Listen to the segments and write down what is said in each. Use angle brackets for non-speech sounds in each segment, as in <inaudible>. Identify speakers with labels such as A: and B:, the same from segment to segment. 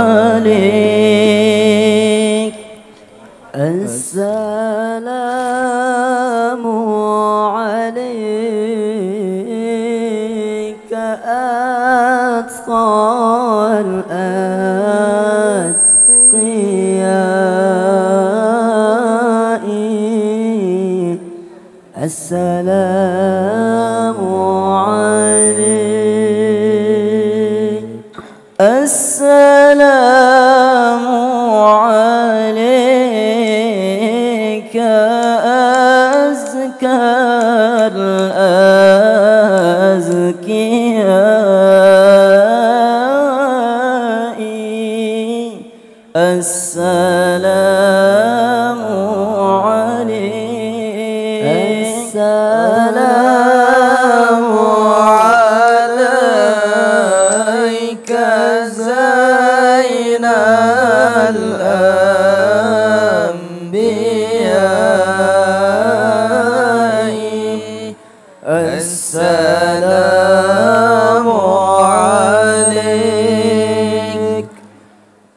A: عليك السلام عليك أتقى الأتقياء السلام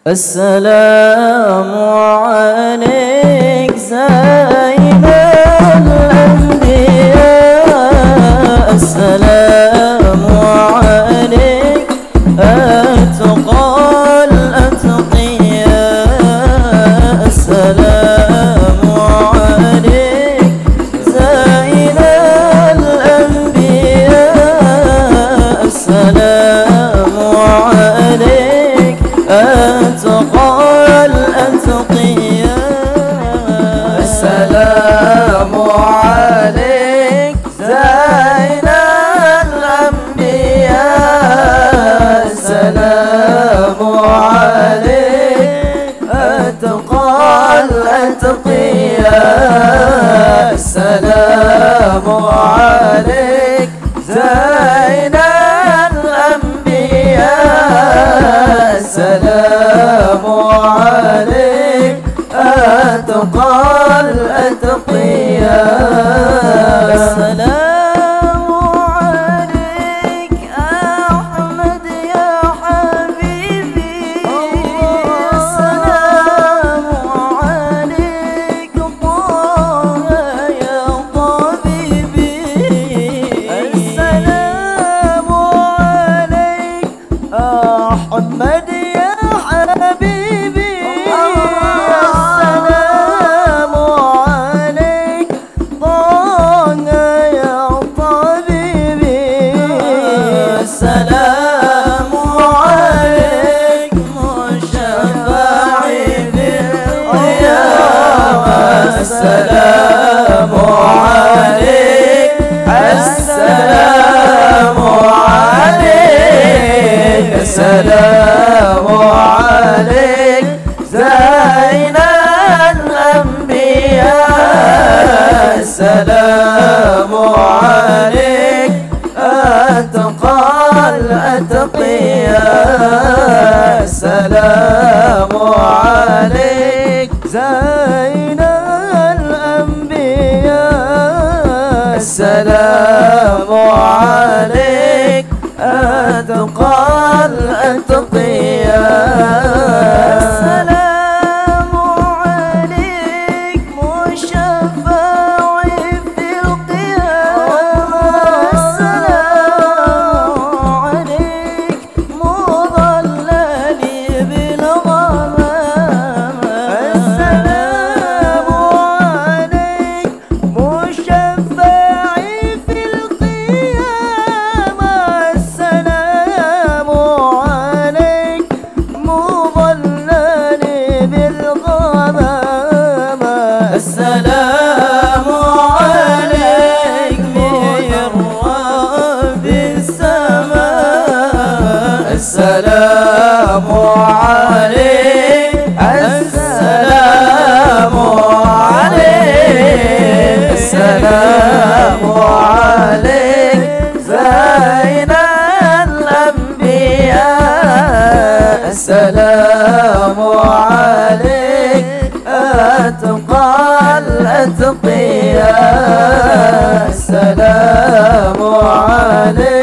A: السلام عليك زين السلام عليك زين الأنبياء السلام عليك أتقى الأتقياء السلام السلام عليك زين الأنبياء السلام عليك أتقى الأتقياء السلام عليك السلام عليك أتقى الأتقياء السلام عليك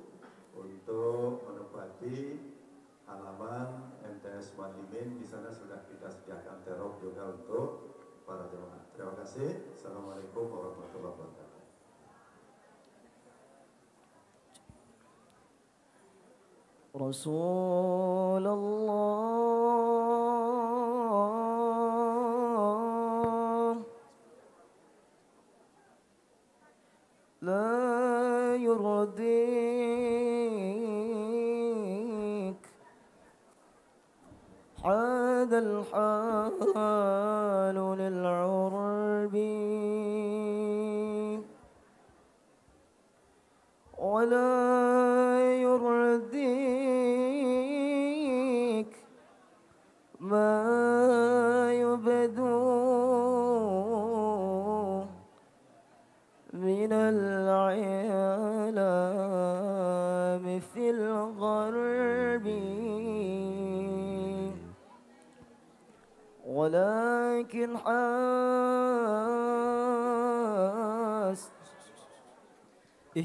B: untuk menempati
C: halaman MTS Malimin di sana sudah kita sediakan terop juga untuk
D: para jemaah. Terima kasih. Assalamualaikum warahmatullahi wabarakatuh.
A: رسول الله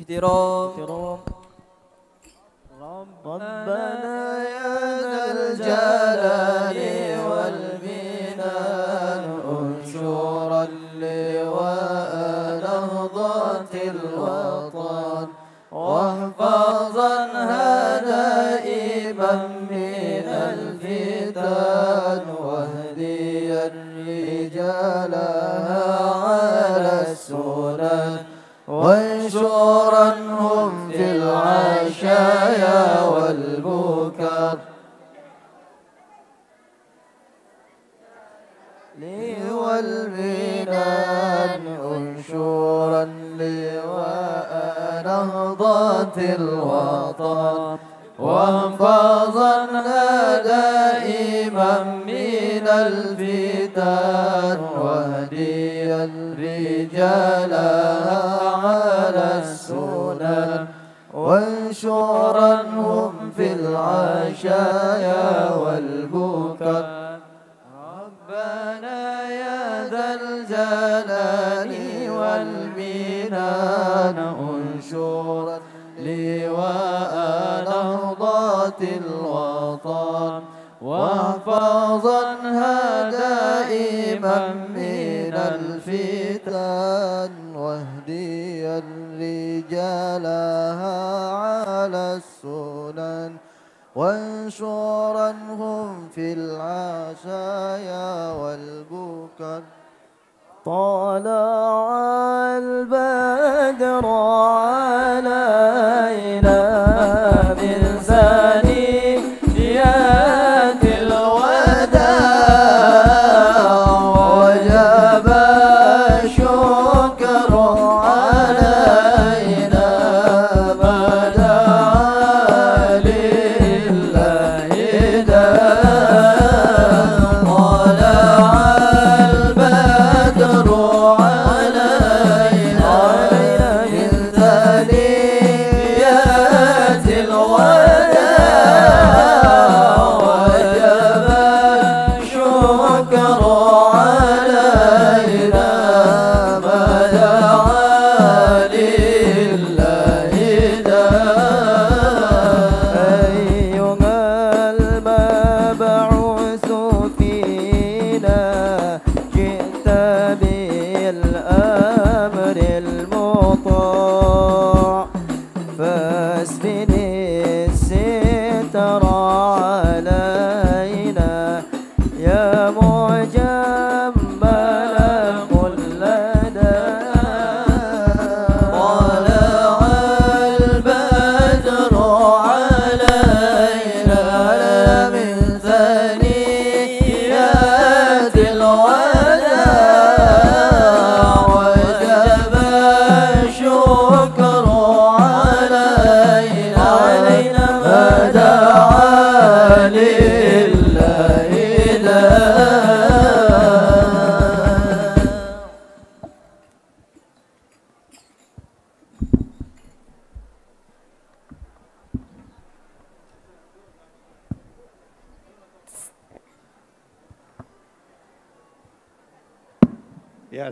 A: 이대로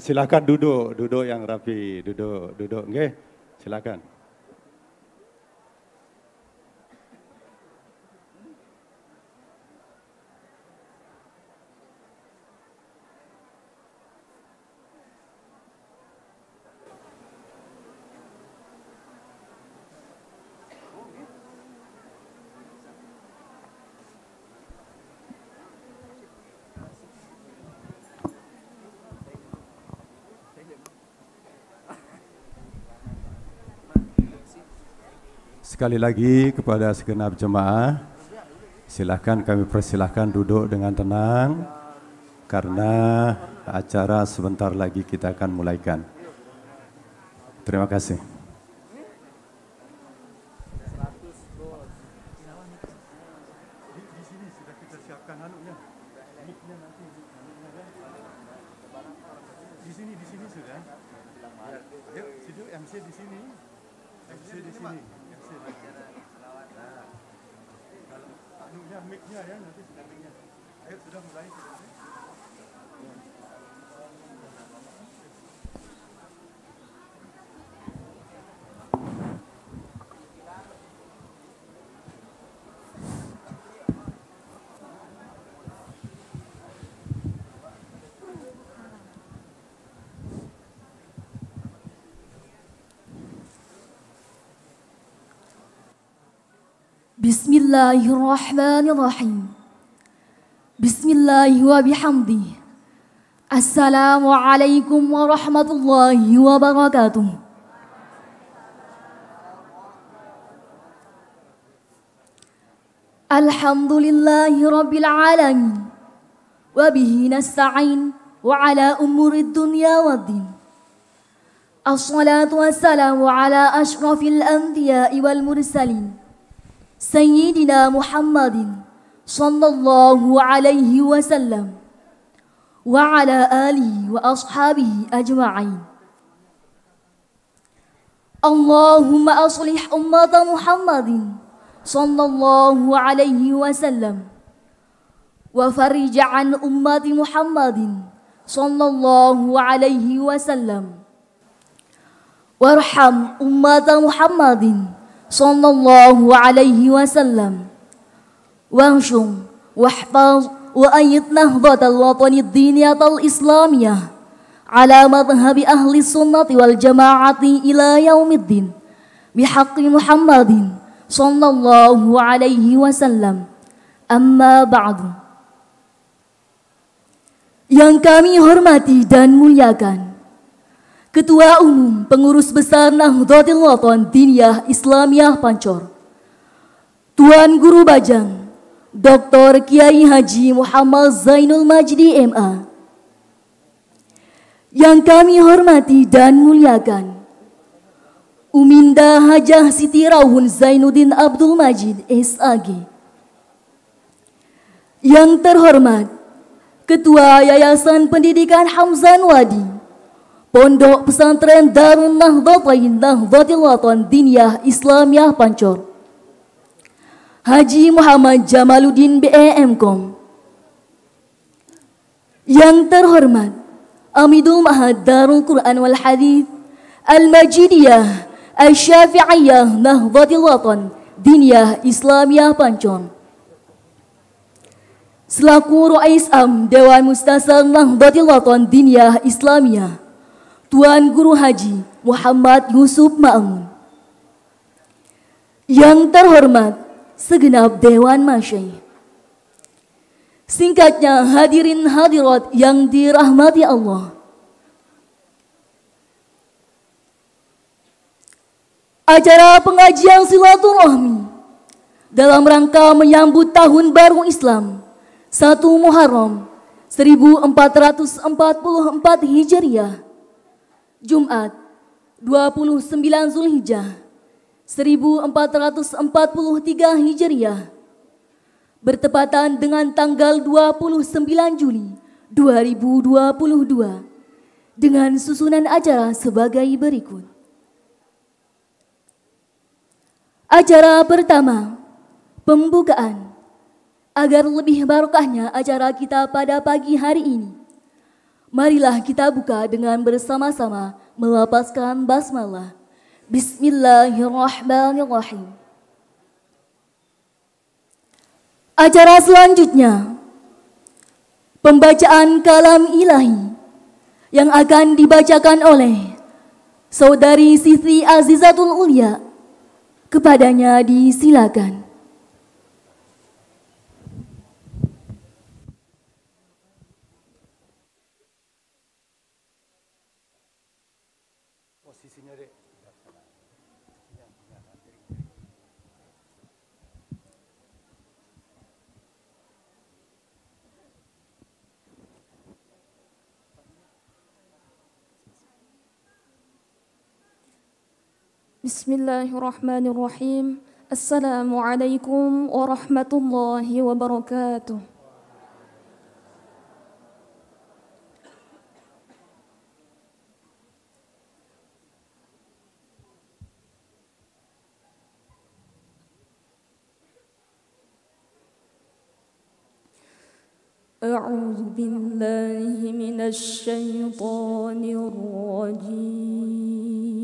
C: silakan duduk, duduk yang rapi, duduk, duduk, Okay? Silakan.
E: sekali lagi kepada segenap jemaah. Silahkan kami persilahkan duduk dengan tenang karena acara
C: sebentar lagi kita akan mulaikan. Terima kasih.
F: الله الرحمن الرحيم بسم الله وبحمده السلام عليكم ورحمة الله وبركاته الحمد لله رب العالمين وبه نستعين وعلى أمور الدنيا والدين الصلاة والسلام على أشرف الأنبياء والمرسلين سيدنا محمد صلى الله عليه وسلم وعلى آله وأصحابه أجمعين اللهم أصلح أمة محمد صلى الله عليه وسلم وفرج عن أمة محمد صلى الله عليه وسلم وارحم أمة محمد صلى الله عليه وسلم وانشم واحفظ وأيد نهضة الوطن الدينية الإسلامية على مذهب أهل السنة والجماعة إلى يوم الدين بحق محمد صلى الله عليه وسلم أما بعد Yang kami hormati dan muliakan Ketua Umum Pengurus Besar Nahdlatul Wathon Diniyah Islamiyah Pancor, Tuan Guru Bajang, Dr. Kiai Haji Muhammad Zainul Majdi MA. Yang kami hormati dan muliakan, Uminda Hajah Siti Rauhun Zainuddin Abdul Majid SAG. Yang terhormat, Ketua Yayasan Pendidikan Hamzan Wadi, Pondok Pesantren Darun Nahdlatain Nahdlatil Watan Diniyah Islamiyah Pancor. Haji Muhammad Jamaluddin BEMKOM. Yang terhormat, Amidul Mahad Darul Quran wal Hadith, Al-Majidiyah, Al-Syafi'iyah Nahdlatil Watan, Diniyah Islamiyah pancor Selaku Ru'ais Am Dewan Mustasar Nahdlatil Watan Diniyah Islamiyah, Tuan Guru Haji Muhammad Yusuf Ma'amun. Yang terhormat segenap Dewan Masyai. Singkatnya hadirin hadirat yang dirahmati Allah. Acara pengajian silaturahmi dalam rangka menyambut tahun baru Islam 1 Muharram 1444 Hijriah Jumat 29 Zulhijjah 1443 Hijriah bertepatan dengan tanggal 29 Juli 2022 dengan susunan acara sebagai berikut. Acara pertama, pembukaan. Agar lebih barokahnya acara kita pada pagi hari ini Marilah kita buka dengan bersama-sama melapaskan basmalah. Bismillahirrahmanirrahim. Acara selanjutnya, pembacaan kalam ilahi yang akan dibacakan oleh Saudari Siti Azizatul Ulia. Kepadanya disilakan. بسم الله الرحمن الرحيم السلام عليكم ورحمة الله وبركاته
D: أعوذ بالله من الشيطان الرجيم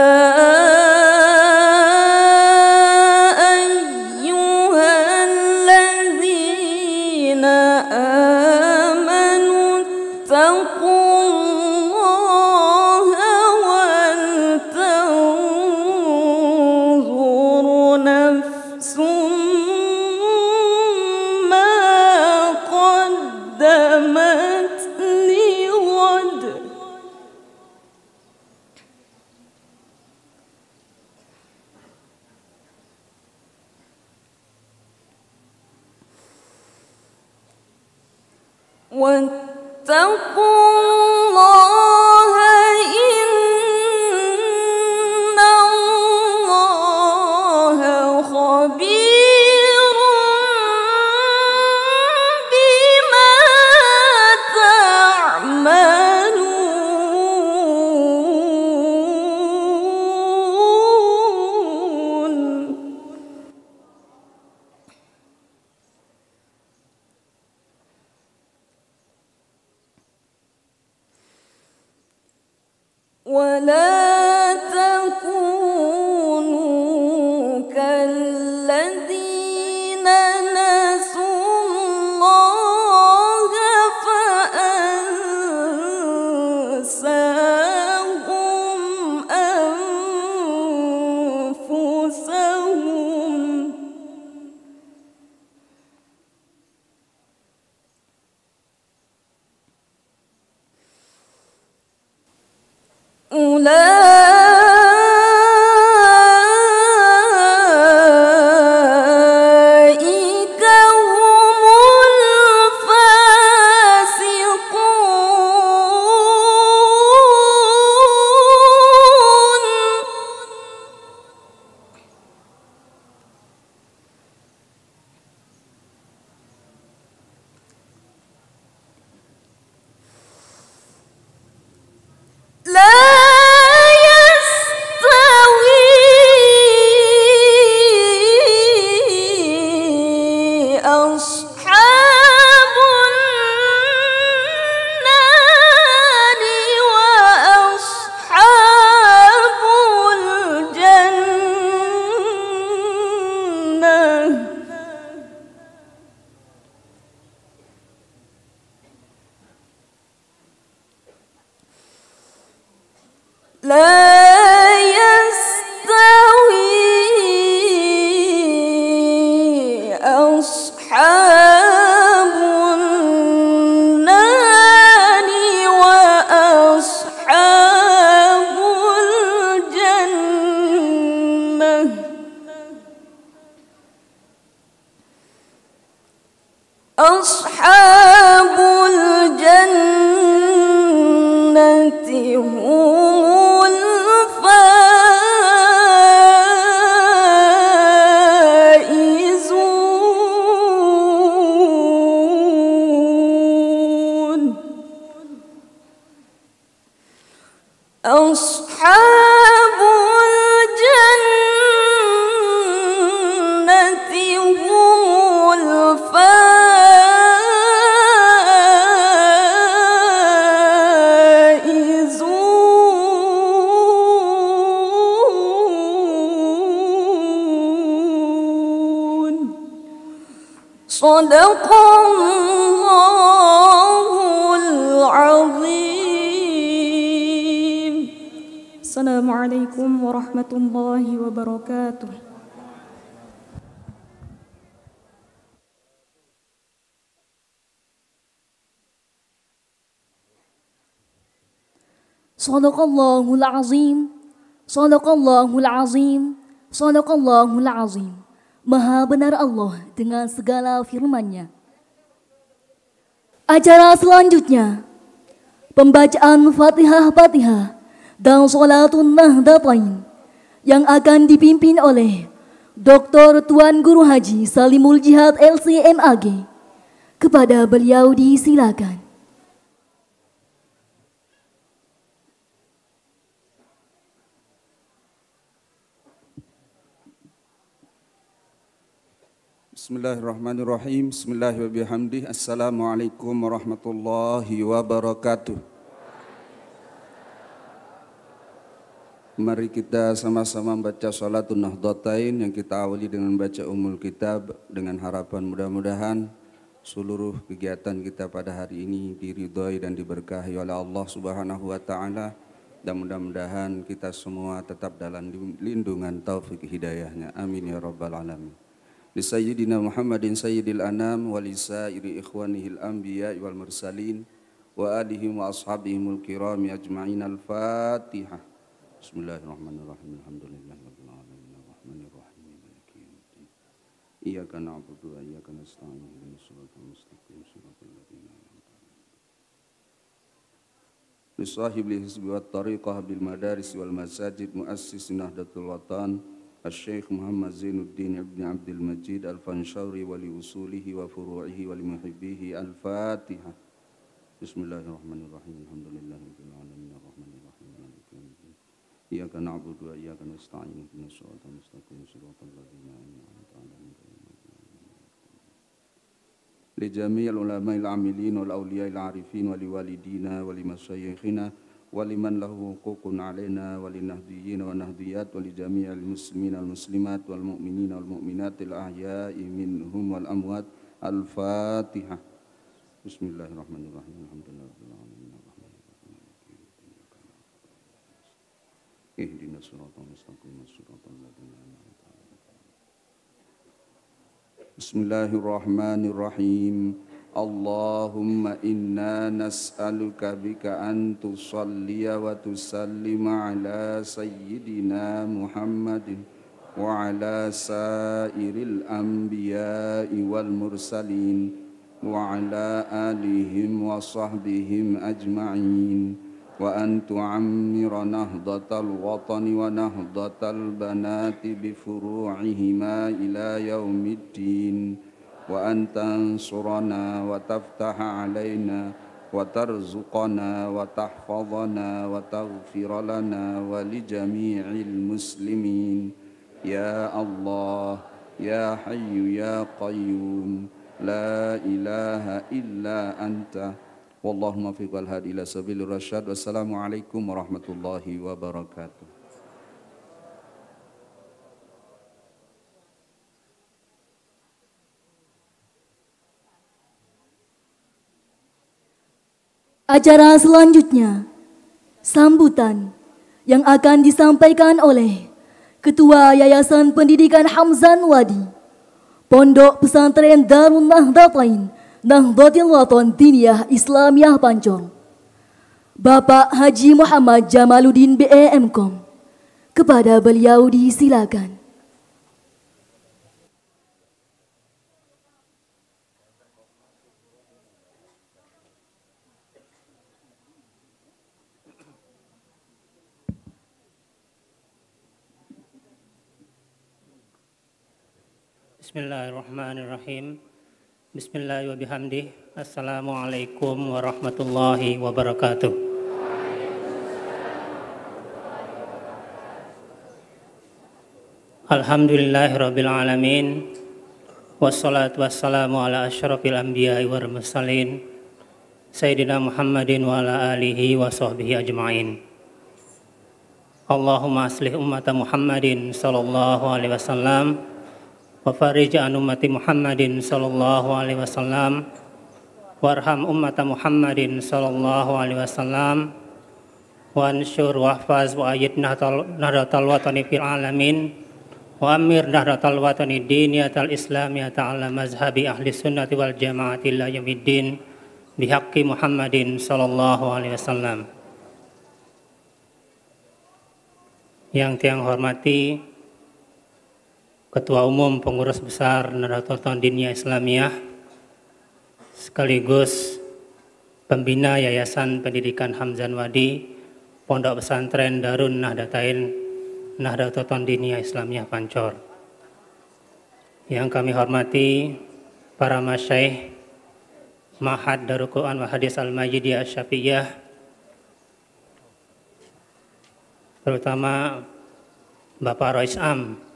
A: Assalamualaikum warahmatullahi wabarakatuh.
F: Sadaqallahul azim. Sadaqallahul azim. Sadaqallahul azim. Maha benar Allah dengan segala firman-Nya. Acara selanjutnya pembacaan Fatihah Fatihah dan Salatun Nahdatain yang akan dipimpin oleh Dr. Tuan Guru Haji Salimul Jihad LCMAG. Kepada beliau disilakan.
D: Bismillahirrahmanirrahim. Bismillahirrahmanirrahim. Assalamualaikum warahmatullahi wabarakatuh. Mari kita sama-sama membaca salatun nahdatain yang kita awali dengan baca umul kitab dengan harapan mudah-mudahan seluruh kegiatan kita pada hari ini diridhoi dan diberkahi oleh Allah Subhanahu wa taala dan mudah-mudahan kita semua tetap dalam lindungan taufik hidayahnya. Amin ya rabbal alamin. Di sayyidina Muhammadin sayyidil anam wa li ikhwanihil anbiya wal mursalin wa alihi wa al kiram ajma'in al-Fatihah. بسم الله الرحمن الرحيم الحمد لله رب العالمين الرحمن الرحيم مالك يوم الدين إياك نعبد وإياك نستعين اهدنا الصراط المستقيم صراط الذين أنعمت عليهم لصاحب الحزب والطريقة بالمدارس والمساجد مؤسس نهضة الوطن الشيخ محمد زين الدين بن عبد المجيد الفنشوري ولأصوله وفروعه ولمحبيه الفاتحة بسم الله الرحمن الرحيم الحمد لله رب العالمين Iyyaka na'budu wa iyyaka nasta'in ihdinas siratal mustaqim siratal ladzina an'amta 'alaihim li amilin wal awliya'i al-'arifin wa li walidina wa li masayikhina wa liman muslimin al-muslimat wal mu'minin wal mu'minat al amwat al-fatihah bismillahirrahmanirrahim alhamdulillah اهدنا الصراط المستقيم صراط الذين أنعمت عليهم بسم الله الرحمن الرحيم اللهم إنا نسألك بك أن تصلي وتسلم على سيدنا محمد وعلى سائر الأنبياء والمرسلين وعلى آلهم وصحبهم أجمعين وأن تعمر نهضة الوطن ونهضة البنات بفروعهما إلى يوم الدين وأن تنصرنا وتفتح علينا وترزقنا وتحفظنا وتغفر لنا ولجميع المسلمين يا الله يا حي يا قيوم لا إله إلا أنت Wallahu fiq wal hadi ila sabil rasyad. Wassalamualaikum warahmatullahi wabarakatuh.
F: Acara selanjutnya, sambutan yang akan disampaikan oleh Ketua Yayasan Pendidikan Hamzan Wadi, Pondok Pesantren Darul Nahdlatain, Nahdlatul Wathon Diniyah Islamiyah Pancong. Bapak Haji Muhammad Jamaluddin BEMkom Kepada beliau disilakan.
E: Bismillahirrahmanirrahim. Bismillahirrahmanirrahim. Assalamualaikum warahmatullahi wabarakatuh. Rabbil alamin. Wassalatu wassalamu ala asyrafil anbiya'i wal mursalin Sayyidina Muhammadin wa ala alihi wa sahbihi ajma'in. Allahumma aslih ummata Muhammadin sallallahu alaihi wasallam. وفرج عن أمة محمد صلى الله عليه وسلم وارحم أمة محمد صلى الله عليه وسلم وانشر واحفظ وأيد نهضة الوطن في العالمين وأمر نهضة الوطن الدينية الإسلامية على مذهب أهل السنة والجماعة إلى يوم الدين بحق محمد صلى الله عليه وسلم Yang tiang hormati Ketua Umum Pengurus Besar Nahdlatul Dinia Islamiyah sekaligus Pembina Yayasan Pendidikan Hamzan Wadi Pondok Pesantren Darun Nahdlatain Nahdlatul Dinia Islamiyah Pancor. Yang kami hormati para masyaih Mahat Darul wa Hadis Al-Majidiyah Syafi'iyah terutama Bapak Rois Am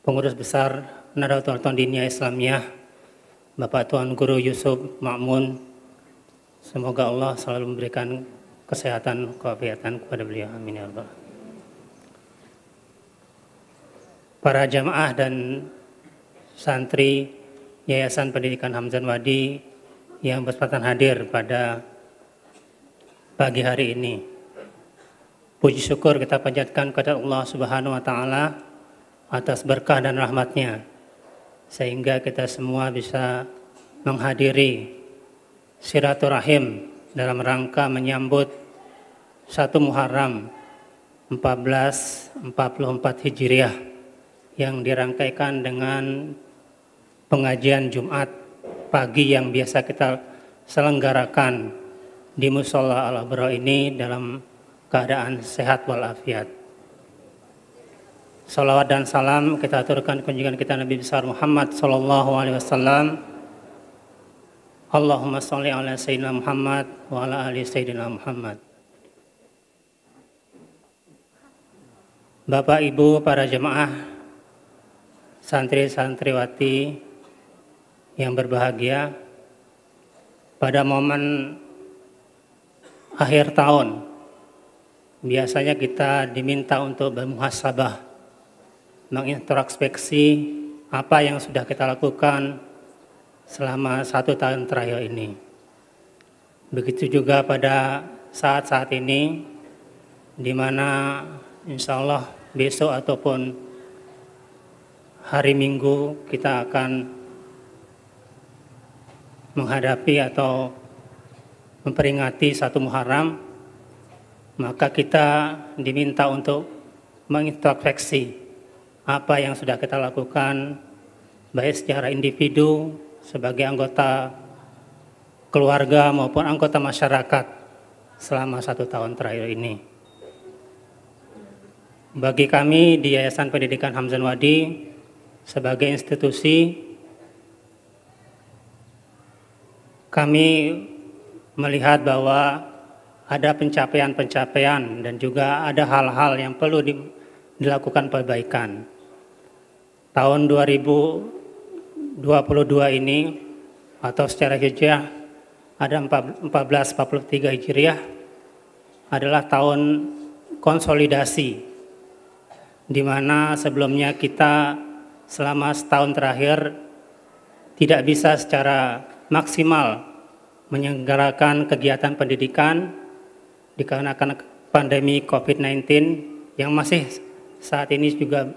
E: Pengurus Besar Nahdlatul Dinia Islamiyah, Bapak Tuan Guru Yusuf Makmun Semoga Allah selalu memberikan kesehatan, kewafiatan kepada beliau. Amin ya Allah. Para jamaah dan santri Yayasan Pendidikan Hamzan Wadi yang berkesempatan hadir pada pagi hari ini. Puji syukur kita panjatkan kepada Allah Subhanahu wa taala atas berkah dan rahmatnya sehingga kita semua bisa menghadiri silaturahim dalam rangka menyambut satu Muharram 1444 Hijriah yang dirangkaikan dengan pengajian Jumat pagi yang biasa kita selenggarakan di Musola Al-Abra ini dalam keadaan sehat walafiat. Salawat dan salam kita aturkan kunjungan kita Nabi besar Muhammad sallallahu alaihi wasallam. Allahumma shalli ala sayyidina Muhammad wa ala ali sayyidina Muhammad. Bapak Ibu para jemaah santri-santriwati yang berbahagia pada momen akhir tahun biasanya kita diminta untuk bermuhasabah mengintrospeksi apa yang sudah kita lakukan selama satu tahun terakhir ini. Begitu juga pada saat-saat ini, di mana insya Allah besok ataupun hari Minggu kita akan menghadapi atau memperingati satu Muharram, maka kita diminta untuk mengintrospeksi apa yang sudah kita lakukan baik secara individu sebagai anggota keluarga maupun anggota masyarakat selama satu tahun terakhir ini. Bagi kami di Yayasan Pendidikan Hamzan Wadi sebagai institusi kami melihat bahwa ada pencapaian-pencapaian dan juga ada hal-hal yang perlu dilakukan perbaikan tahun 2022 ini atau secara hijriah ada 1443 hijriah adalah tahun konsolidasi di mana sebelumnya kita selama setahun terakhir tidak bisa secara maksimal menyelenggarakan kegiatan pendidikan dikarenakan pandemi COVID-19 yang masih saat ini juga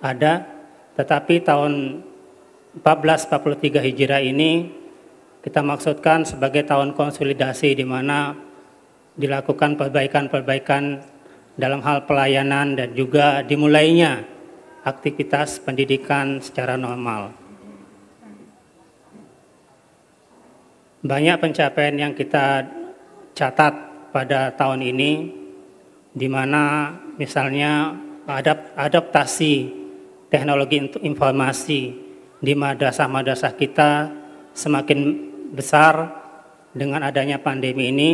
E: ada tetapi tahun 1443 Hijrah ini kita maksudkan sebagai tahun konsolidasi di mana dilakukan perbaikan-perbaikan dalam hal pelayanan dan juga dimulainya aktivitas pendidikan secara normal. Banyak pencapaian yang kita catat pada tahun ini di mana misalnya adaptasi teknologi untuk informasi di madrasah-madrasah kita semakin besar dengan adanya pandemi ini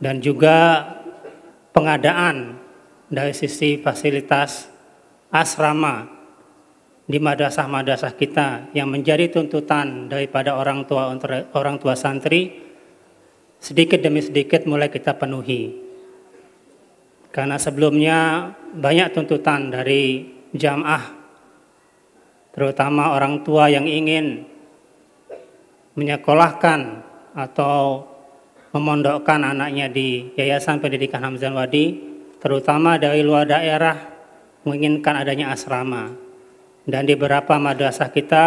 E: dan juga pengadaan dari sisi fasilitas asrama di madrasah-madrasah kita yang menjadi tuntutan daripada orang tua orang tua santri sedikit demi sedikit mulai kita penuhi. Karena sebelumnya banyak tuntutan dari jamaah, terutama orang tua yang ingin menyekolahkan atau memondokkan anaknya di Yayasan Pendidikan Hamzan Wadi, terutama dari luar daerah menginginkan adanya asrama. Dan di beberapa madrasah kita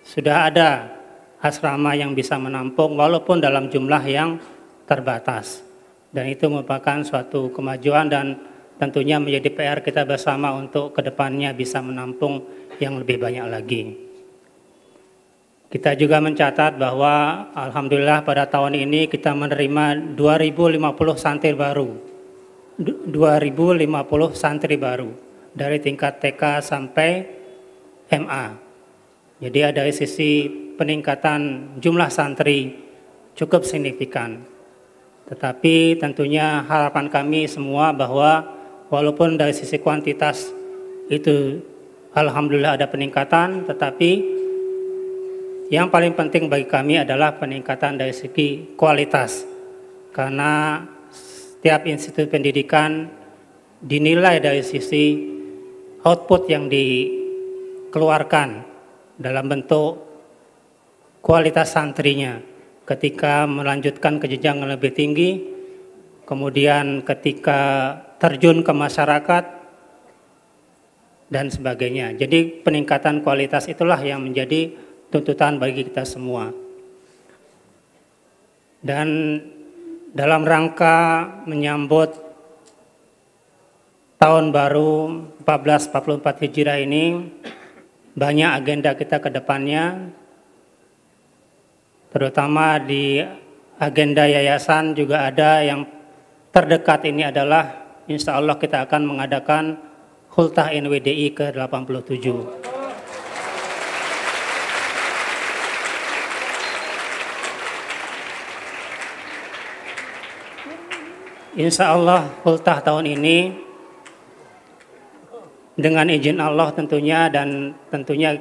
E: sudah ada asrama yang bisa menampung walaupun dalam jumlah yang terbatas. Dan itu merupakan suatu kemajuan dan tentunya menjadi PR kita bersama untuk kedepannya bisa menampung yang lebih banyak lagi. Kita juga mencatat bahwa Alhamdulillah pada tahun ini kita menerima 2.050 santri baru. 2.050 santri baru dari tingkat TK sampai MA. Jadi ada sisi peningkatan jumlah santri cukup signifikan. Tetapi tentunya harapan kami semua bahwa walaupun dari sisi kuantitas itu alhamdulillah ada peningkatan, tetapi yang paling penting bagi kami adalah peningkatan dari segi kualitas. Karena setiap institut pendidikan dinilai dari sisi output yang dikeluarkan dalam bentuk kualitas santrinya ketika melanjutkan ke jenjang yang lebih tinggi, kemudian ketika terjun ke masyarakat dan sebagainya. Jadi peningkatan kualitas itulah yang menjadi tuntutan bagi kita semua. Dan dalam rangka menyambut tahun baru 1444 Hijrah ini banyak agenda kita ke depannya terutama di agenda yayasan juga ada yang terdekat ini adalah insya Allah kita akan mengadakan Hultah NWDI ke-87. Insya Allah Hultah tahun ini dengan izin Allah tentunya dan tentunya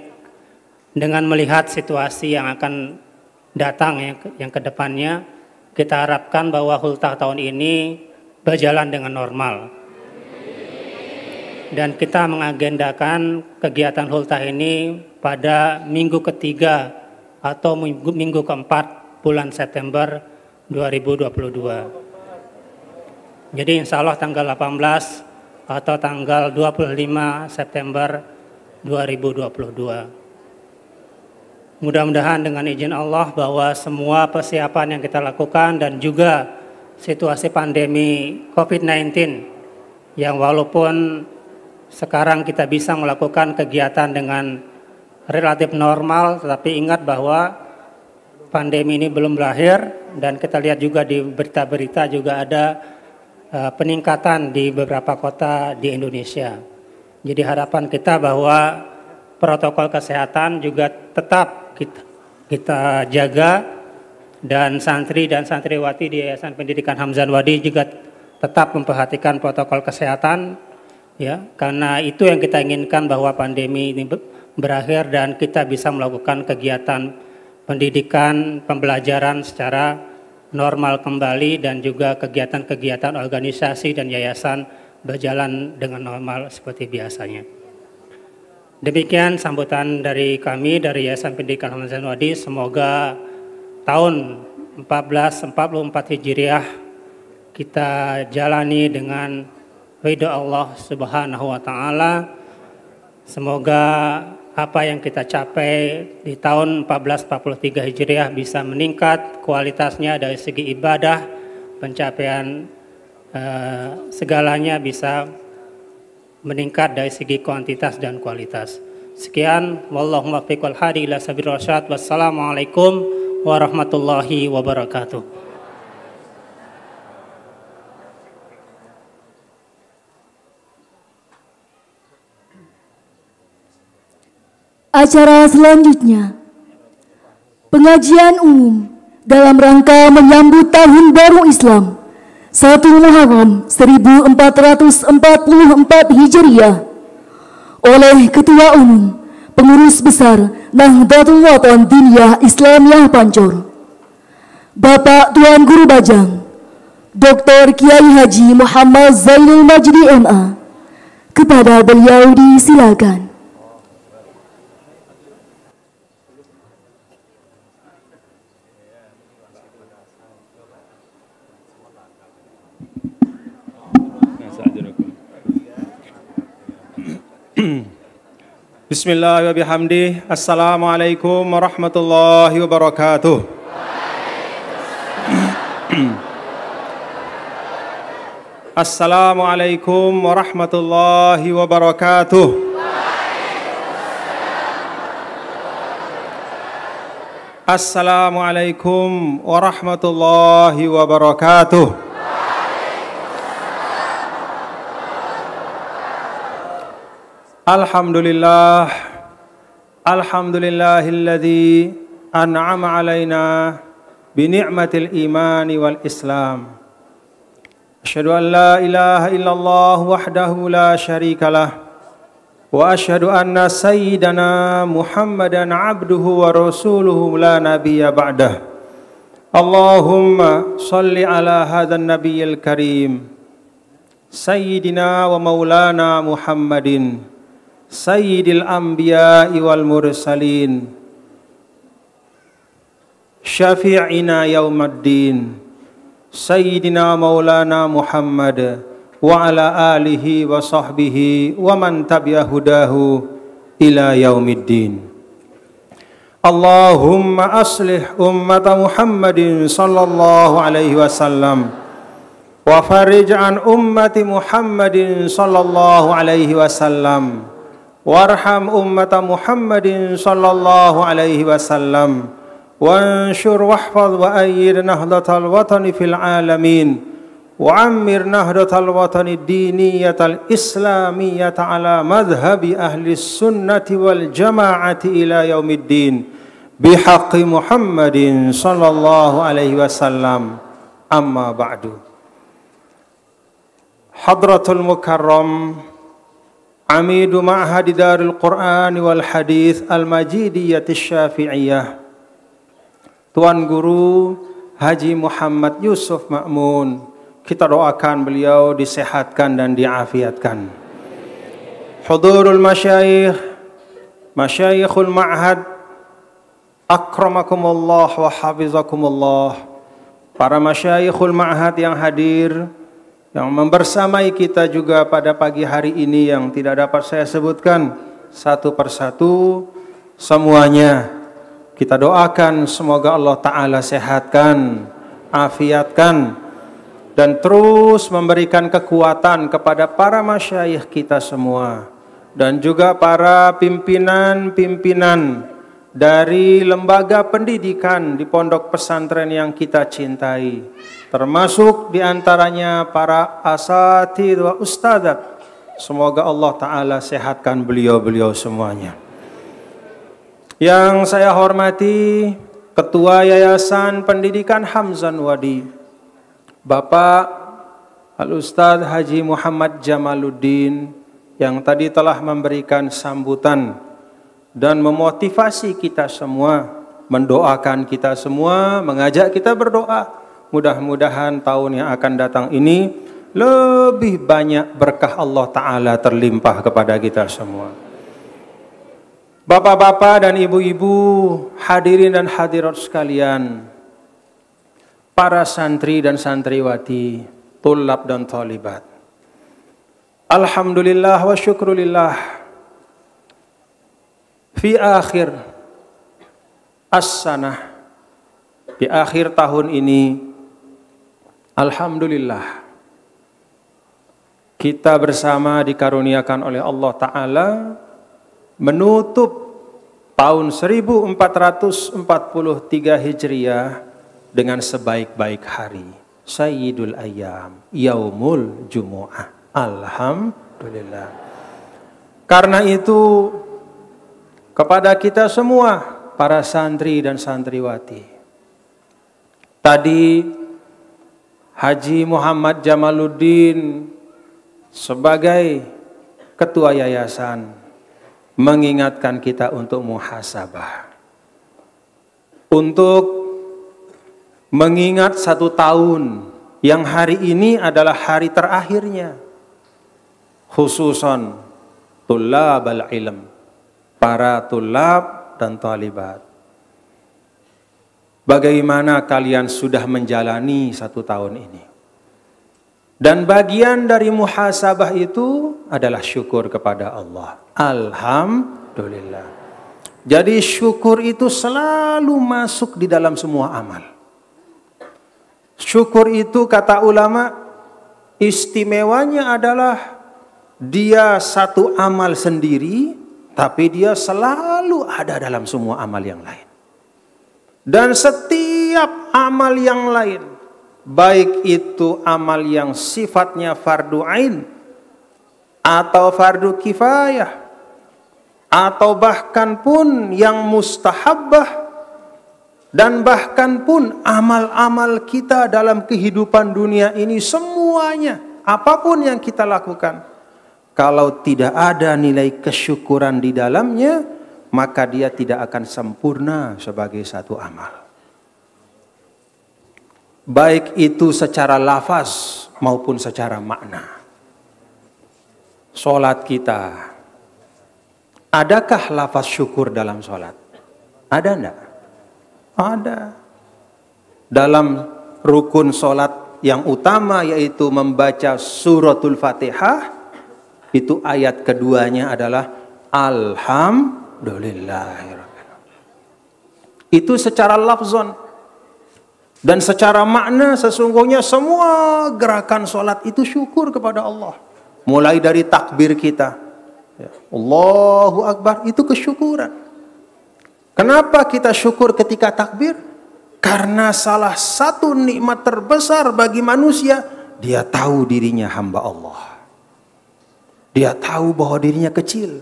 E: dengan melihat situasi yang akan datang ya, yang, yang kedepannya kita harapkan bahwa Hultah tahun ini berjalan dengan normal. Dan kita mengagendakan kegiatan hulta ini pada minggu ketiga atau minggu, minggu keempat bulan September 2022. Jadi insya Allah tanggal 18 atau tanggal 25 September 2022. Mudah-mudahan dengan izin Allah bahwa semua persiapan yang kita lakukan dan juga situasi pandemi COVID-19 yang walaupun sekarang kita bisa melakukan kegiatan dengan relatif normal, tetapi ingat bahwa pandemi ini belum berakhir dan kita lihat juga di berita-berita juga ada uh, peningkatan di beberapa kota di Indonesia. Jadi harapan kita bahwa protokol kesehatan juga tetap kita kita jaga dan santri dan santriwati di Yayasan Pendidikan Hamzan Wadi juga tetap memperhatikan protokol kesehatan ya karena itu yang kita inginkan bahwa pandemi ini berakhir dan kita bisa melakukan kegiatan pendidikan pembelajaran secara normal kembali dan juga kegiatan-kegiatan organisasi dan yayasan berjalan dengan normal seperti biasanya. Demikian sambutan dari kami dari Yayasan Pendidikan Hamzan Wadi semoga tahun 1444 Hijriah kita jalani dengan Ridho Allah Subhanahu wa taala. Semoga apa yang kita capai di tahun 1443 Hijriah bisa meningkat kualitasnya dari segi ibadah, pencapaian eh, segalanya bisa meningkat dari segi kuantitas dan kualitas. Sekian, wallahumma fiqwal hadi ila Wassalamualaikum warahmatullahi wabarakatuh.
F: Acara selanjutnya, pengajian umum dalam rangka menyambut Tahun Baru Islam 1 Muharram 1444 Hijriah oleh Ketua Umum Pengurus Besar Nahdlatul Watan Diniyah Islamiyah Pancur, Bapak Tuan Guru Bajang, Dr. Kiai Haji Muhammad Zainul Majdi MA, kepada beliau disilakan.
B: Mm-hmm. <clears throat> <clears throat> Bismillah wa bihamdi. <clears throat> Assalamualaikum warahmatullahi wabarakatuh. Assalamualaikum warahmatullahi wabarakatuh. Assalamualaikum warahmatullahi wabarakatuh. الحمد لله الحمد لله الذي أنعم علينا بنعمة الإيمان والإسلام أشهد أن لا إله إلا الله وحده لا شريك له وأشهد أن سيدنا محمدا عبده ورسوله لا نبي بعده اللهم صل على هذا النبي الكريم سيدنا ومولانا محمد sayyidil anbiya wal mursalin syafi'ina yaumaddin sayyidina maulana muhammad wa ala alihi wa sahbihi wa man tabi'a hudahu ila yaumiddin Allahumma aslih ummata Muhammadin sallallahu alaihi wasallam wa farij an ummati Muhammadin sallallahu alaihi wasallam وارحم أمة محمد صلى الله عليه وسلم وانشر واحفظ وأيد نهضة الوطن في العالمين وعمر نهضة الوطن الدينية الإسلامية على مذهب أهل السنة والجماعة إلى يوم الدين بحق محمد صلى الله عليه وسلم أما بعد حضرة المكرم عميد معهد دار القرآن والحديث المجيدية الشافعية Tuan Guru Haji Muhammad Yusuf Ma'mun kita doakan beliau disehatkan dan diafiatkan Hudurul Masyayikh Masyayikhul Ma'had Akramakumullah wa hafizakumullah Para masyayikhul ma'had yang hadir yang membersamai kita juga pada pagi hari ini yang tidak dapat saya sebutkan satu persatu semuanya. Kita doakan semoga Allah Ta'ala sehatkan, afiatkan, dan terus memberikan kekuatan kepada para masyayikh kita semua. Dan juga para pimpinan-pimpinan dari lembaga pendidikan di pondok pesantren yang kita cintai, termasuk diantaranya para asatid wa ustadzat. Semoga Allah Ta'ala sehatkan beliau-beliau semuanya. Yang saya hormati Ketua Yayasan Pendidikan Hamzan Wadi, Bapak Al-Ustadz Haji Muhammad Jamaluddin yang tadi telah memberikan sambutan dan memotivasi kita semua, mendoakan kita semua, mengajak kita berdoa. Mudah-mudahan tahun yang akan datang ini lebih banyak berkah Allah Ta'ala terlimpah kepada kita semua. Bapak-bapak dan ibu-ibu, hadirin dan hadirat sekalian, para santri dan santriwati, tulab dan talibat. Alhamdulillah wa syukrulillah fi akhir as di akhir tahun ini alhamdulillah kita bersama dikaruniakan oleh Allah taala menutup tahun 1443 Hijriah dengan sebaik-baik hari Sayyidul Ayyam Yaumul Jumu'ah Alhamdulillah karena itu kepada kita semua para santri dan santriwati. Tadi Haji Muhammad Jamaluddin sebagai ketua yayasan mengingatkan kita untuk muhasabah. Untuk mengingat satu tahun yang hari ini adalah hari terakhirnya. Khususon al ilm para tulab dan talibat. Bagaimana kalian sudah menjalani satu tahun ini? Dan bagian dari muhasabah itu adalah syukur kepada Allah. Alhamdulillah. Jadi syukur itu selalu masuk di dalam semua amal. Syukur itu kata ulama istimewanya adalah dia satu amal sendiri tapi dia selalu ada dalam semua amal yang lain. Dan setiap amal yang lain, baik itu amal yang sifatnya fardu ain atau fardu kifayah atau bahkan pun yang mustahabbah dan bahkan pun amal-amal kita dalam kehidupan dunia ini semuanya apapun yang kita lakukan kalau tidak ada nilai kesyukuran di dalamnya, maka dia tidak akan sempurna sebagai satu amal. Baik itu secara lafaz maupun secara makna. Solat kita, adakah lafaz syukur dalam solat? Ada enggak? Ada. Dalam rukun solat yang utama yaitu membaca suratul fatihah, itu ayat keduanya adalah alhamdulillah. Itu secara lafzon dan secara makna sesungguhnya semua gerakan sholat itu syukur kepada Allah. Mulai dari takbir kita. Ya. Allahu Akbar itu kesyukuran. Kenapa kita syukur ketika takbir? Karena salah satu nikmat terbesar bagi manusia dia tahu dirinya hamba Allah. Dia tahu bahwa dirinya kecil.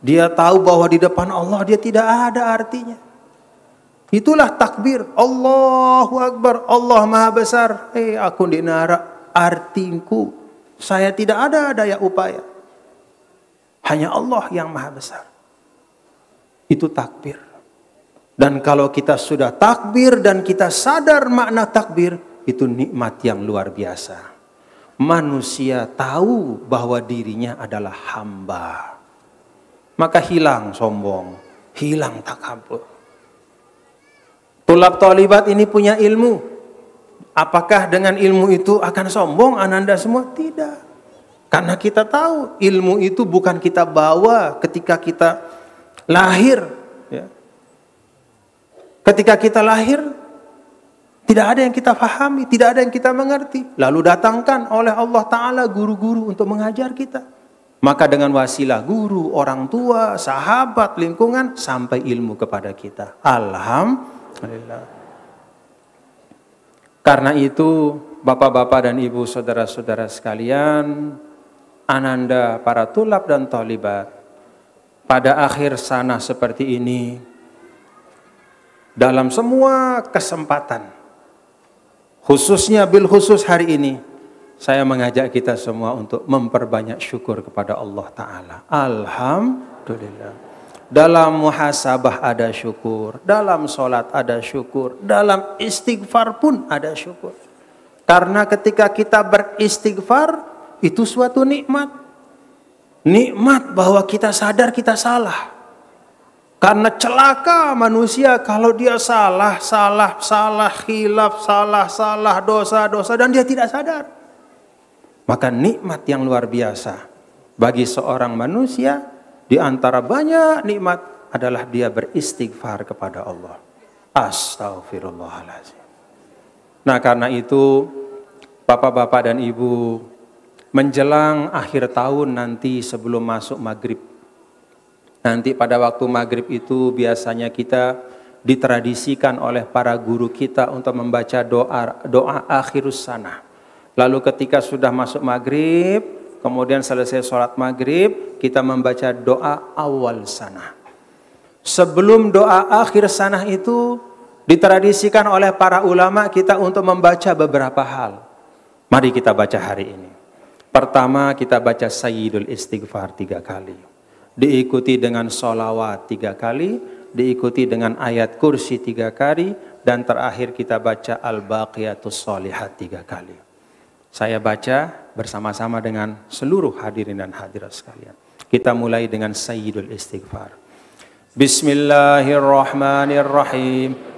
B: Dia tahu bahwa di depan Allah dia tidak ada artinya. Itulah takbir. Allahu Akbar. Allah Maha Besar. Hei eh, aku di neraka. artinku. Saya tidak ada daya upaya. Hanya Allah yang Maha Besar. Itu takbir. Dan kalau kita sudah takbir dan kita sadar makna takbir, itu nikmat yang luar biasa manusia tahu bahwa dirinya adalah hamba. Maka hilang sombong, hilang takabur. Tulab talibat ini punya ilmu. Apakah dengan ilmu itu akan sombong ananda semua? Tidak. Karena kita tahu ilmu itu bukan kita bawa ketika kita lahir. Ya. Ketika kita lahir tidak ada yang kita fahami, tidak ada yang kita mengerti. Lalu datangkan oleh Allah Ta'ala guru-guru untuk mengajar kita. Maka dengan wasilah guru, orang tua, sahabat, lingkungan, sampai ilmu kepada kita. Alhamdulillah. Karena itu, bapak-bapak dan ibu saudara-saudara sekalian, ananda para tulap dan tolibat, pada akhir sana seperti ini, dalam semua kesempatan, Khususnya bil khusus hari ini saya mengajak kita semua untuk memperbanyak syukur kepada Allah taala. Alhamdulillah. Dalam muhasabah ada syukur, dalam solat ada syukur, dalam istighfar pun ada syukur. Karena ketika kita beristighfar itu suatu nikmat. Nikmat bahwa kita sadar kita salah. Karena celaka manusia kalau dia salah, salah, salah, hilaf, salah, salah, dosa, dosa dan dia tidak sadar. Maka nikmat yang luar biasa bagi seorang manusia di antara banyak nikmat adalah dia beristighfar kepada Allah. Astagfirullahaladzim. Nah karena itu bapak-bapak dan ibu menjelang akhir tahun nanti sebelum masuk maghrib Nanti pada waktu maghrib itu biasanya kita ditradisikan oleh para guru kita untuk membaca doa doa akhirus sana. Lalu ketika sudah masuk maghrib, kemudian selesai sholat maghrib, kita membaca doa awal sana. Sebelum doa akhir sana itu ditradisikan oleh para ulama kita untuk membaca beberapa hal. Mari kita baca hari ini. Pertama kita baca Sayyidul Istighfar tiga kali diikuti dengan sholawat tiga kali, diikuti dengan ayat kursi tiga kali, dan terakhir kita baca Al-Baqiyatus Solihat tiga kali. Saya baca bersama-sama dengan seluruh hadirin dan hadirat sekalian. Kita mulai dengan Sayyidul Istighfar. Bismillahirrahmanirrahim.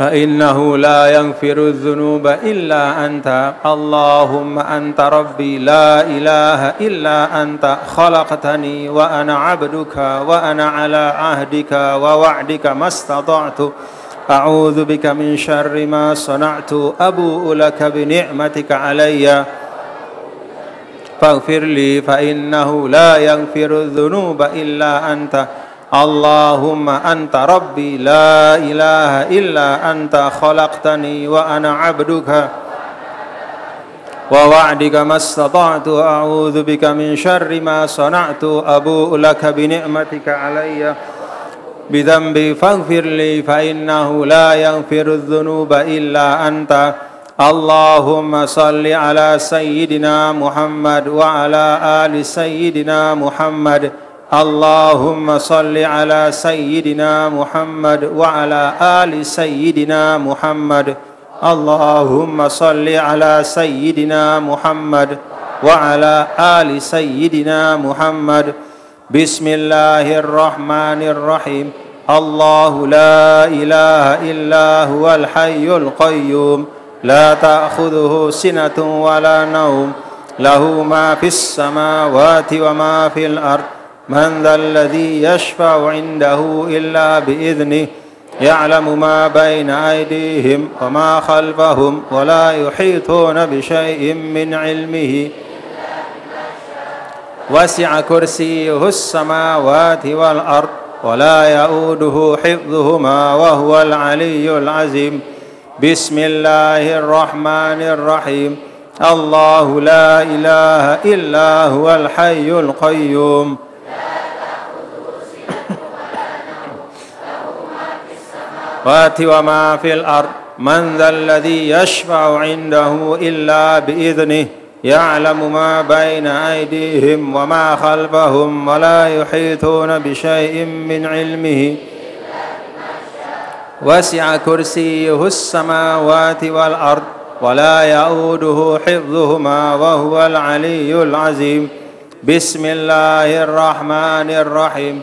B: فإنه لا يغفر الذنوب إلا أنت اللهم أنت ربي لا إله إلا أنت خلقتني وأنا عبدك وأنا على عهدك ووعدك ما استطعت أعوذ بك من شر ما صنعت أبوء لك بنعمتك علي فاغفر لي فإنه لا يغفر الذنوب إلا أنت Allahumma anta rabbi la ilaha illa anta khalaqtani wa ana abduka wa wa'dika mastata'tu a'udzu bika min syarri ma sana'tu abu'u laka bi ni'matika alayya bi dhanbi faghfir li fa innahu la yaghfiru dhunuba illa anta Allahumma salli ala sayyidina Muhammad wa ala ali sayyidina Muhammad اللهم صل على سيدنا محمد وعلى آل سيدنا محمد اللهم صل على سيدنا محمد وعلى آل سيدنا محمد بسم الله الرحمن الرحيم الله لا إله إلا هو الحي القيوم لا تأخذه سنة ولا نوم له ما في السماوات وما في الأرض من ذا الذي يشفع عنده إلا بإذنه يعلم ما بين أيديهم وما خلفهم ولا يحيطون بشيء من علمه وسع كرسيه السماوات والأرض ولا يؤوده حفظهما وهو العلي العظيم بسم الله الرحمن الرحيم الله لا إله إلا هو الحي القيوم وما في الأرض من ذا الذي يشفع عنده إلا بإذنه يعلم ما بين أيديهم وما خلفهم ولا يحيطون بشيء من علمه وسع كرسيه السماوات والأرض ولا يئوده حفظهما وهو العلي العظيم بسم الله الرحمن الرحيم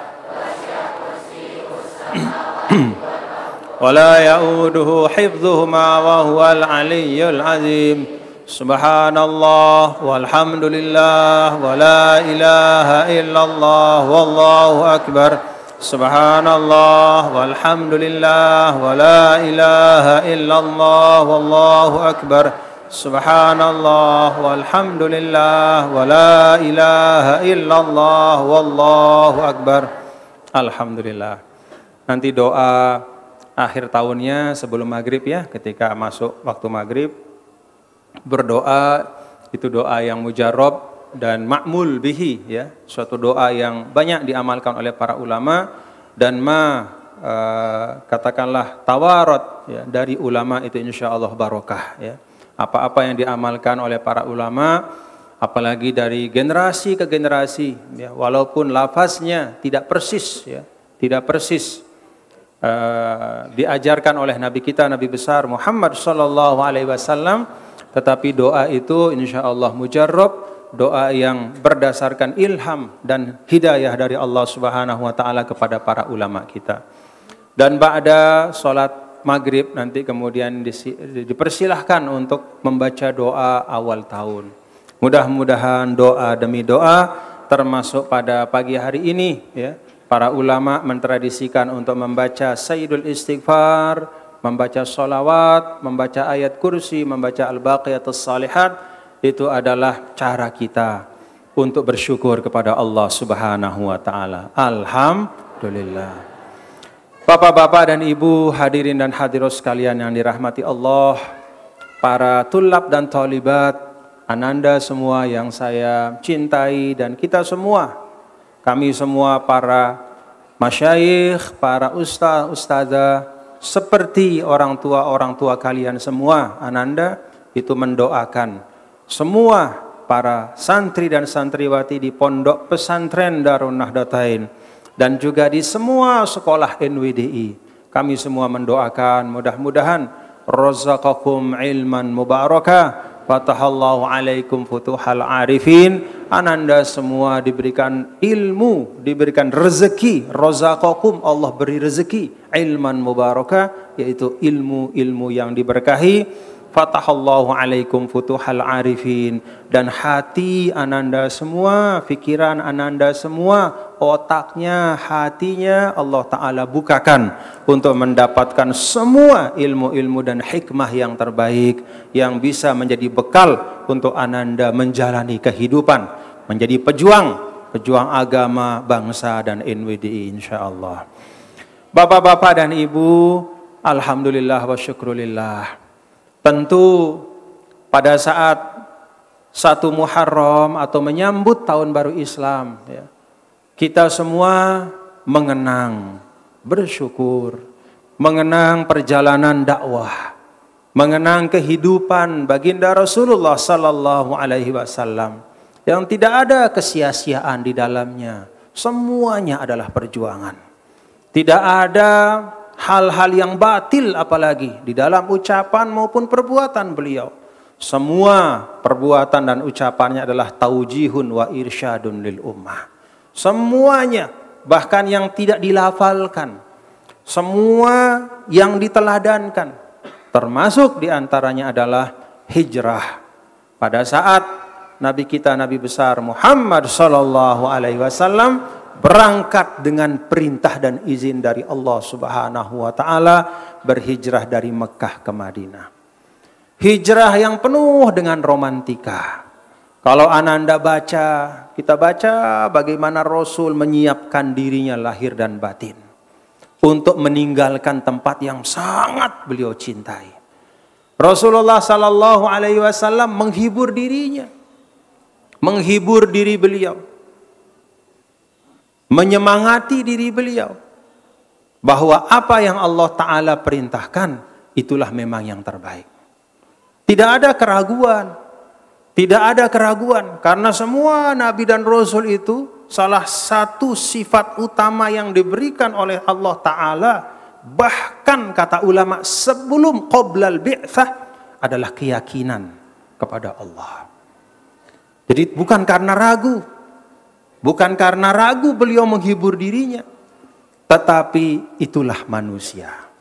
B: ولا يؤوده حفظهما وهو العلي العظيم سبحان الله والحمد لله ولا إله إلا الله والله أكبر سبحان الله والحمد لله ولا إله إلا الله والله أكبر سبحان الله والحمد لله ولا إله إلا الله والله أكبر الحمد لله nanti doa akhir tahunnya sebelum maghrib ya, ketika masuk waktu maghrib, berdoa, itu doa yang mujarab dan makmul bihi ya, suatu doa yang banyak diamalkan oleh para ulama dan ma e, katakanlah tawarot ya, dari ulama itu insya Allah barokah ya. Apa-apa yang diamalkan oleh para ulama, apalagi dari generasi ke generasi ya walaupun lafaznya tidak persis ya tidak persis uh, diajarkan oleh Nabi kita Nabi besar Muhammad Shallallahu Alaihi Wasallam. Tetapi doa itu insya Allah mujarab doa yang berdasarkan ilham dan hidayah dari Allah Subhanahu Wa Taala kepada para ulama kita. Dan ba'da sholat maghrib nanti kemudian dipersilahkan untuk membaca doa awal tahun. Mudah-mudahan doa demi doa termasuk pada pagi hari ini ya Para ulama mentradisikan untuk membaca Sayyidul Istighfar, membaca sholawat, membaca ayat kursi, membaca al atau Salihat, itu adalah cara kita untuk bersyukur kepada Allah Subhanahu wa taala. Alhamdulillah. Bapak-bapak dan ibu hadirin dan hadirat sekalian yang dirahmati Allah, para tulab dan talibat, ananda semua yang saya cintai dan kita semua kami semua para masyayikh, para ustaz, ustazah, seperti orang tua-orang tua kalian semua, Ananda, itu mendoakan semua para santri dan santriwati di pondok pesantren Darun Nahdlatain dan juga di semua sekolah NWDI. Kami semua mendoakan mudah-mudahan razaqakum ilman mubarakah Fatahallahu alaikum futuhal arifin. Ananda semua diberikan ilmu, diberikan rezeki. Rozakokum Allah beri rezeki. Ilman mubarakah, yaitu ilmu-ilmu yang diberkahi. Fatahallahu alaikum futuhal arifin. Dan hati ananda semua, pikiran ananda semua otaknya, hatinya Allah Ta'ala bukakan untuk mendapatkan semua ilmu-ilmu dan hikmah yang terbaik yang bisa menjadi bekal untuk ananda menjalani kehidupan, menjadi pejuang, pejuang agama, bangsa, dan NWDI insya Allah. Bapak-bapak dan ibu, Alhamdulillah wa syukrulillah. Tentu pada saat satu Muharram atau menyambut tahun baru Islam, ya, kita semua mengenang, bersyukur, mengenang perjalanan dakwah, mengenang kehidupan baginda Rasulullah sallallahu alaihi wasallam yang tidak ada kesia-siaan di dalamnya. Semuanya adalah perjuangan. Tidak ada hal-hal yang batil apalagi di dalam ucapan maupun perbuatan beliau. Semua perbuatan dan ucapannya adalah taujihun wa irsyadun lil ummah Semuanya, bahkan yang tidak dilafalkan. Semua yang diteladankan. Termasuk diantaranya adalah hijrah. Pada saat Nabi kita Nabi besar Muhammad Sallallahu Alaihi Wasallam berangkat dengan perintah dan izin dari Allah Subhanahu Wa Taala berhijrah dari Mekah ke Madinah. Hijrah yang penuh dengan romantika kalau ananda baca, kita baca bagaimana Rasul menyiapkan dirinya lahir dan batin untuk meninggalkan tempat yang sangat beliau cintai. Rasulullah Sallallahu Alaihi Wasallam menghibur dirinya, menghibur diri beliau, menyemangati diri beliau bahwa apa yang Allah Taala perintahkan itulah memang yang terbaik. Tidak ada keraguan tidak ada keraguan karena semua nabi dan rasul itu salah satu sifat utama yang diberikan oleh Allah taala bahkan kata ulama sebelum qoblal bi'tsah adalah keyakinan kepada Allah. Jadi bukan karena ragu, bukan karena ragu beliau menghibur dirinya, tetapi itulah manusia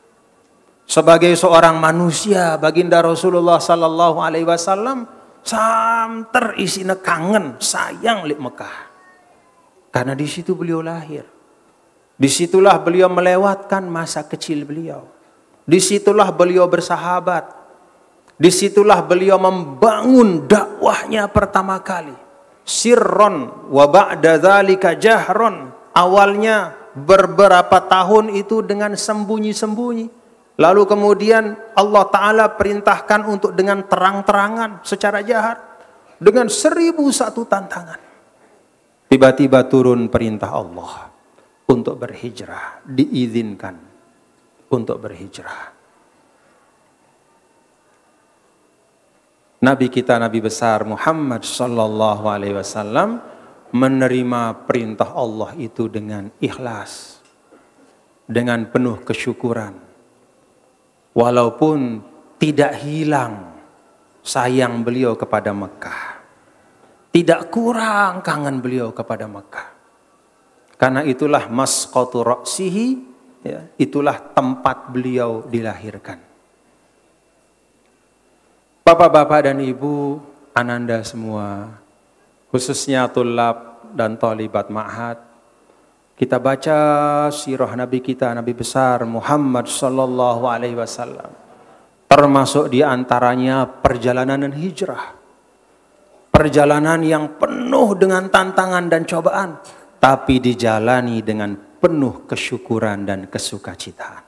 B: sebagai seorang manusia baginda Rasulullah sallallahu alaihi wasallam Samter isina kangen, sayang lit Mekah. Karena di situ beliau lahir. Disitulah beliau melewatkan masa kecil beliau. Disitulah beliau bersahabat. Disitulah beliau membangun dakwahnya pertama kali. Sirron wa ba'da dzalika jahron. Awalnya beberapa tahun itu dengan sembunyi-sembunyi. Lalu kemudian Allah Ta'ala perintahkan untuk dengan terang-terangan secara jahat. Dengan seribu satu tantangan. Tiba-tiba turun perintah Allah untuk berhijrah. Diizinkan untuk berhijrah. Nabi kita Nabi besar Muhammad Sallallahu Alaihi Wasallam menerima perintah Allah itu dengan ikhlas, dengan penuh kesyukuran Walaupun tidak hilang sayang beliau kepada Mekah. Tidak kurang kangen beliau kepada Mekah. Karena itulah maskotu roksihi, ya, itulah tempat beliau dilahirkan. Bapak-bapak dan ibu, ananda semua, khususnya tulab dan tolibat ma'had, kita baca sirah Nabi kita, Nabi besar Muhammad sallallahu alaihi wasallam. Termasuk di antaranya perjalanan dan hijrah. Perjalanan yang penuh dengan tantangan dan cobaan, tapi dijalani dengan penuh kesyukuran dan kesukacitaan.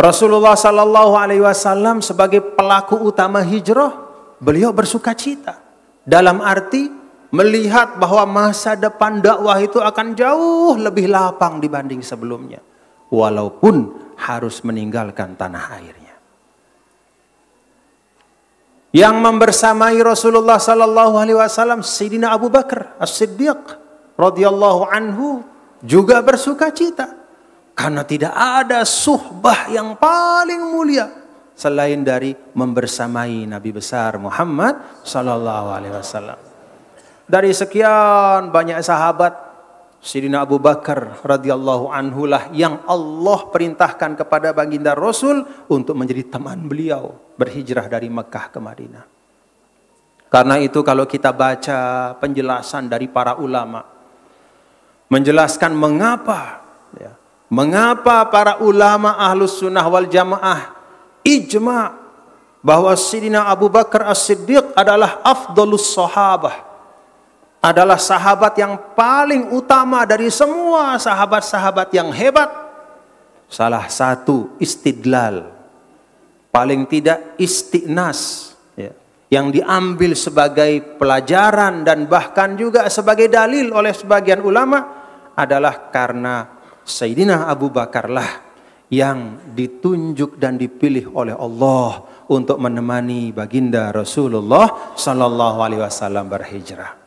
B: Rasulullah sallallahu alaihi wasallam sebagai pelaku utama hijrah, beliau bersukacita. Dalam arti melihat bahwa masa depan dakwah itu akan jauh lebih lapang dibanding sebelumnya, walaupun harus meninggalkan tanah airnya. Yang membersamai Rasulullah Sallallahu Alaihi Wasallam, Sayyidina Abu Bakar As-Siddiq radhiyallahu anhu juga bersuka cita karena tidak ada suhbah yang paling mulia selain dari membersamai Nabi besar Muhammad Sallallahu Alaihi Wasallam. Dari sekian banyak sahabat, Sidina Abu Bakar radhiyallahu anhu lah yang Allah perintahkan kepada baginda Rasul untuk menjadi teman beliau berhijrah dari Mekah ke Madinah. Karena itu kalau kita baca penjelasan dari para ulama menjelaskan mengapa ya, mengapa para ulama ahlus sunnah wal jamaah ijma bahwa Sidina Abu Bakar As-Siddiq adalah afdalus sahabah adalah sahabat yang paling utama dari semua sahabat-sahabat yang hebat. Salah satu istidlal, paling tidak istiqnas ya. yang diambil sebagai pelajaran dan bahkan juga sebagai dalil oleh sebagian ulama adalah karena Sayyidina Abu Bakarlah yang ditunjuk dan dipilih oleh Allah untuk menemani baginda Rasulullah Shallallahu Alaihi Wasallam berhijrah.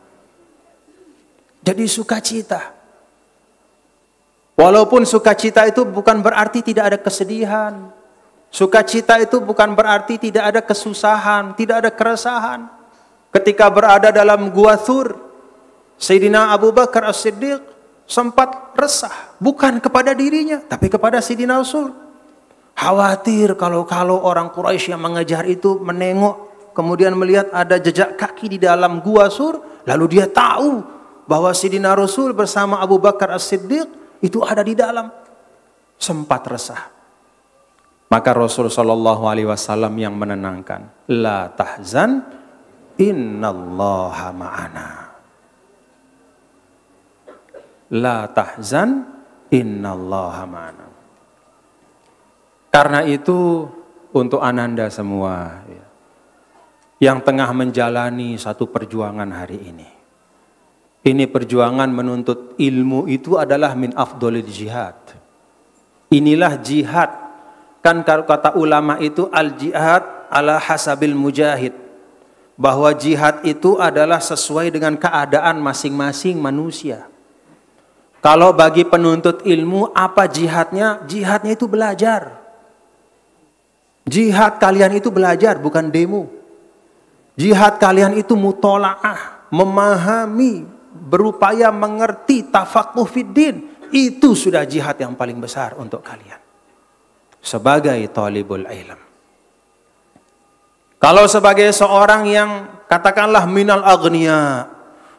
B: Jadi sukacita. Walaupun sukacita itu bukan berarti tidak ada kesedihan. Sukacita itu bukan berarti tidak ada kesusahan, tidak ada keresahan. Ketika berada dalam gua Thur, Sayyidina Abu Bakar As-Siddiq sempat resah, bukan kepada dirinya, tapi kepada Sayyidina Rasul. Khawatir kalau-kalau orang Quraisy yang mengejar itu menengok, kemudian melihat ada jejak kaki di dalam gua Sur, lalu dia tahu bahwa Sidina Rasul bersama Abu Bakar As-Siddiq itu ada di dalam. Sempat resah. Maka Rasul Shallallahu Alaihi Wasallam yang menenangkan, la tahzan, innallaha ma'ana. La tahzan, innallaha ma'ana. Karena itu untuk ananda semua ya, yang tengah menjalani satu perjuangan hari ini ini perjuangan menuntut ilmu itu adalah min afdolil jihad. Inilah jihad. Kan kalau kata ulama itu al jihad ala hasabil mujahid. Bahwa jihad itu adalah sesuai dengan keadaan masing-masing manusia. Kalau bagi penuntut ilmu apa jihadnya? Jihadnya itu belajar. Jihad kalian itu belajar bukan demo. Jihad kalian itu mutolaah, memahami berupaya mengerti tafakuh fiddin, itu sudah jihad yang paling besar untuk kalian. Sebagai talibul ilm. Kalau sebagai seorang yang katakanlah minal agnia,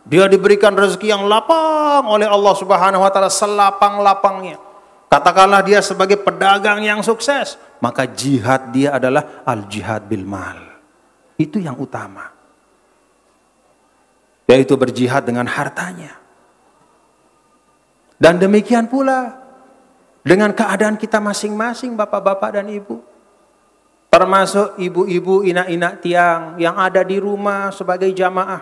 B: dia diberikan rezeki yang lapang oleh Allah Subhanahu wa taala selapang-lapangnya. Katakanlah dia sebagai pedagang yang sukses, maka jihad dia adalah al jihad bil mal. Itu yang utama yaitu berjihad dengan hartanya. Dan demikian pula dengan keadaan kita masing-masing bapak-bapak dan ibu. Termasuk ibu-ibu inak-inak tiang yang ada di rumah sebagai jamaah.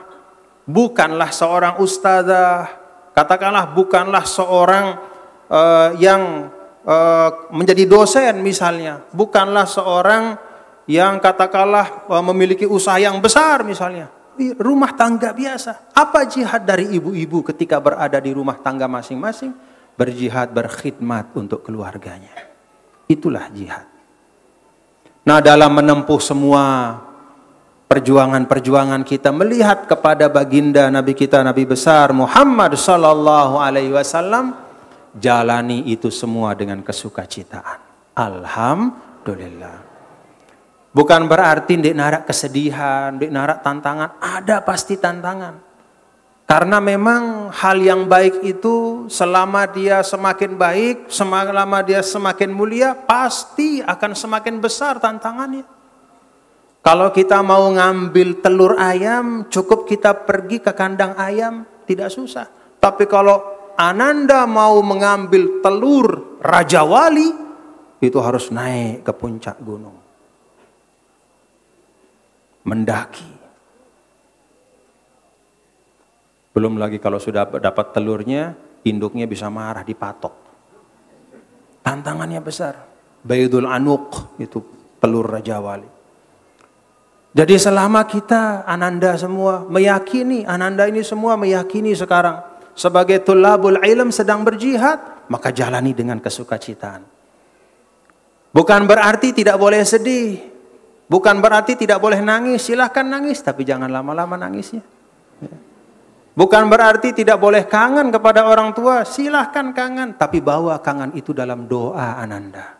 B: Bukanlah seorang ustazah, katakanlah bukanlah seorang uh, yang uh, menjadi dosen misalnya. Bukanlah seorang yang katakanlah uh, memiliki usaha yang besar misalnya rumah tangga biasa. Apa jihad dari ibu-ibu ketika berada di rumah tangga masing-masing? Berjihad, berkhidmat untuk keluarganya. Itulah jihad. Nah dalam menempuh semua perjuangan-perjuangan kita melihat kepada baginda Nabi kita Nabi besar Muhammad sallallahu alaihi wasallam jalani itu semua dengan kesukacitaan. Alhamdulillah. Bukan berarti di narak kesedihan, di narak tantangan. Ada pasti tantangan. Karena memang hal yang baik itu selama dia semakin baik, selama dia semakin mulia, pasti akan semakin besar tantangannya. Kalau kita mau ngambil telur ayam, cukup kita pergi ke kandang ayam, tidak susah. Tapi kalau Ananda mau mengambil telur Raja Wali, itu harus naik ke puncak gunung mendaki. Belum lagi kalau sudah dapat telurnya, induknya bisa marah dipatok. Tantangannya besar. Bayudul Anuk itu telur Raja Wali. Jadi selama kita ananda semua meyakini, ananda ini semua meyakini sekarang sebagai tulabul ilm sedang berjihad, maka jalani dengan kesukacitaan. Bukan berarti tidak boleh sedih, Bukan berarti tidak boleh nangis, silahkan nangis, tapi jangan lama-lama nangisnya. Ya. Bukan berarti tidak boleh kangen kepada orang tua, silahkan kangen, tapi bawa kangen itu dalam doa ananda.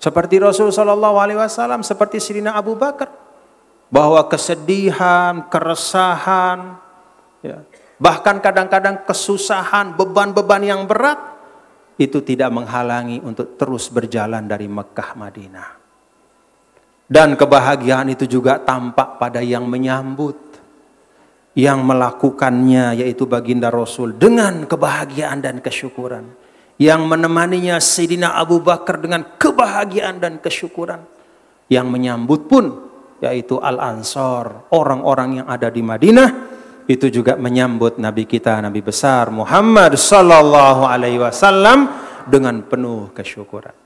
B: Seperti Rasulullah SAW, seperti Sirina Abu Bakar, bahwa kesedihan, keresahan, ya. bahkan kadang-kadang kesusahan, beban-beban yang berat itu tidak menghalangi untuk terus berjalan dari Mekah Madinah. Dan kebahagiaan itu juga tampak pada yang menyambut, yang melakukannya yaitu baginda Rasul dengan kebahagiaan dan kesyukuran. Yang menemaninya Sidina Abu Bakar dengan kebahagiaan dan kesyukuran. Yang menyambut pun yaitu Al-Ansor, orang-orang yang ada di Madinah itu juga menyambut Nabi kita Nabi besar Muhammad sallallahu alaihi wasallam dengan penuh kesyukuran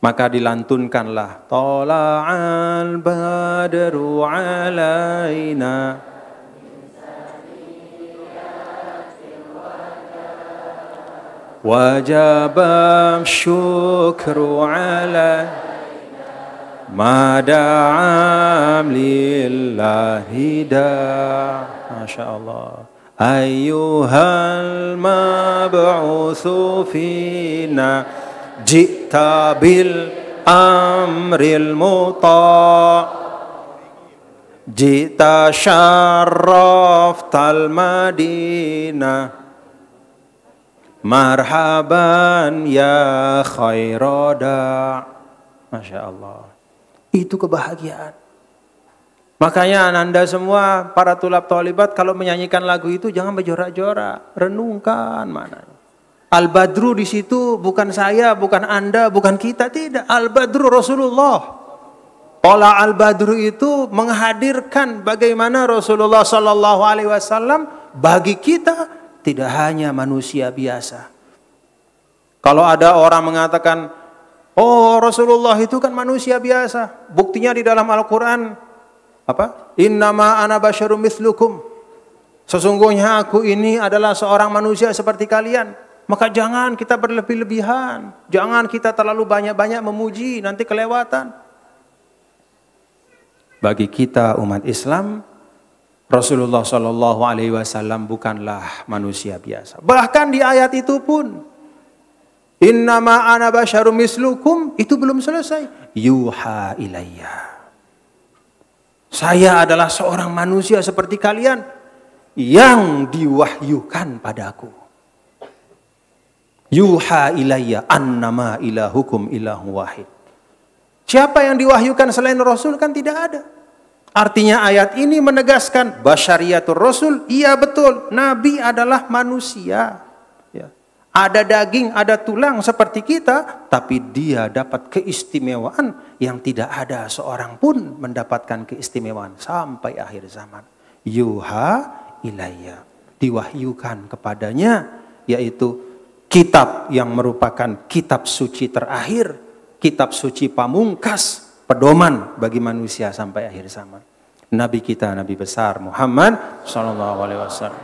B: maka dilantunkanlah tola'al badru alaina wajab syukru ala madam lillahi da Masya Allah ayyuhal mab'uthu jita bil amril muta jita syarraf tal madinah marhaban ya khairada Masya Allah itu kebahagiaan Makanya ananda semua para tulap tolibat kalau menyanyikan lagu itu jangan berjorak-jorak, renungkan mananya. Al-Badru di situ bukan saya, bukan Anda, bukan kita, tidak. Al-Badru Rasulullah. Pola Al-Badru itu menghadirkan bagaimana Rasulullah Shallallahu alaihi wasallam bagi kita tidak hanya manusia biasa. Kalau ada orang mengatakan, "Oh, Rasulullah itu kan manusia biasa." Buktinya di dalam Al-Qur'an apa? "Innama ana basyarum Sesungguhnya aku ini adalah seorang manusia seperti kalian. Maka jangan kita berlebih-lebihan. Jangan kita terlalu banyak-banyak memuji, nanti kelewatan. Bagi kita umat Islam, Rasulullah Shallallahu Alaihi Wasallam bukanlah manusia biasa. Bahkan di ayat itu pun, Innama ana basyarum itu belum selesai. Yuha ilayya. Saya adalah seorang manusia seperti kalian yang diwahyukan padaku. Yuha ilayya annama ilahukum ilahu wahid. Siapa yang diwahyukan selain Rasul kan tidak ada. Artinya ayat ini menegaskan basyariyatul Rasul, iya betul, Nabi adalah manusia. Ya. Ada daging, ada tulang seperti kita, tapi dia dapat keistimewaan yang tidak ada seorang pun mendapatkan keistimewaan sampai akhir zaman. Yuha ilayya, diwahyukan kepadanya yaitu kitab yang merupakan kitab suci terakhir, kitab suci pamungkas, pedoman bagi manusia sampai akhir zaman. Nabi kita, Nabi besar Muhammad Sallallahu Alaihi Wasallam.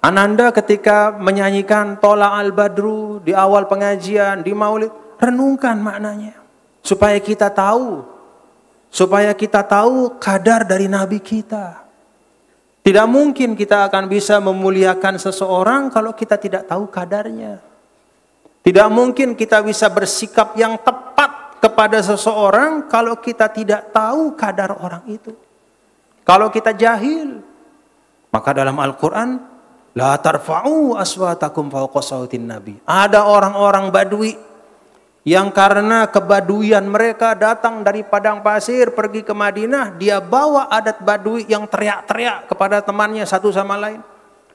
B: Ananda ketika menyanyikan Tola al-Badru di awal pengajian, di maulid, renungkan maknanya. Supaya kita tahu, supaya kita tahu kadar dari Nabi kita. Tidak mungkin kita akan bisa memuliakan seseorang kalau kita tidak tahu kadarnya. Tidak mungkin kita bisa bersikap yang tepat kepada seseorang kalau kita tidak tahu kadar orang itu. Kalau kita jahil, maka dalam Al-Quran, La tarfa'u aswatakum nabi. Ada orang-orang badui yang karena kebaduian mereka datang dari padang pasir pergi ke Madinah, dia bawa adat Badui yang teriak-teriak kepada temannya satu sama lain.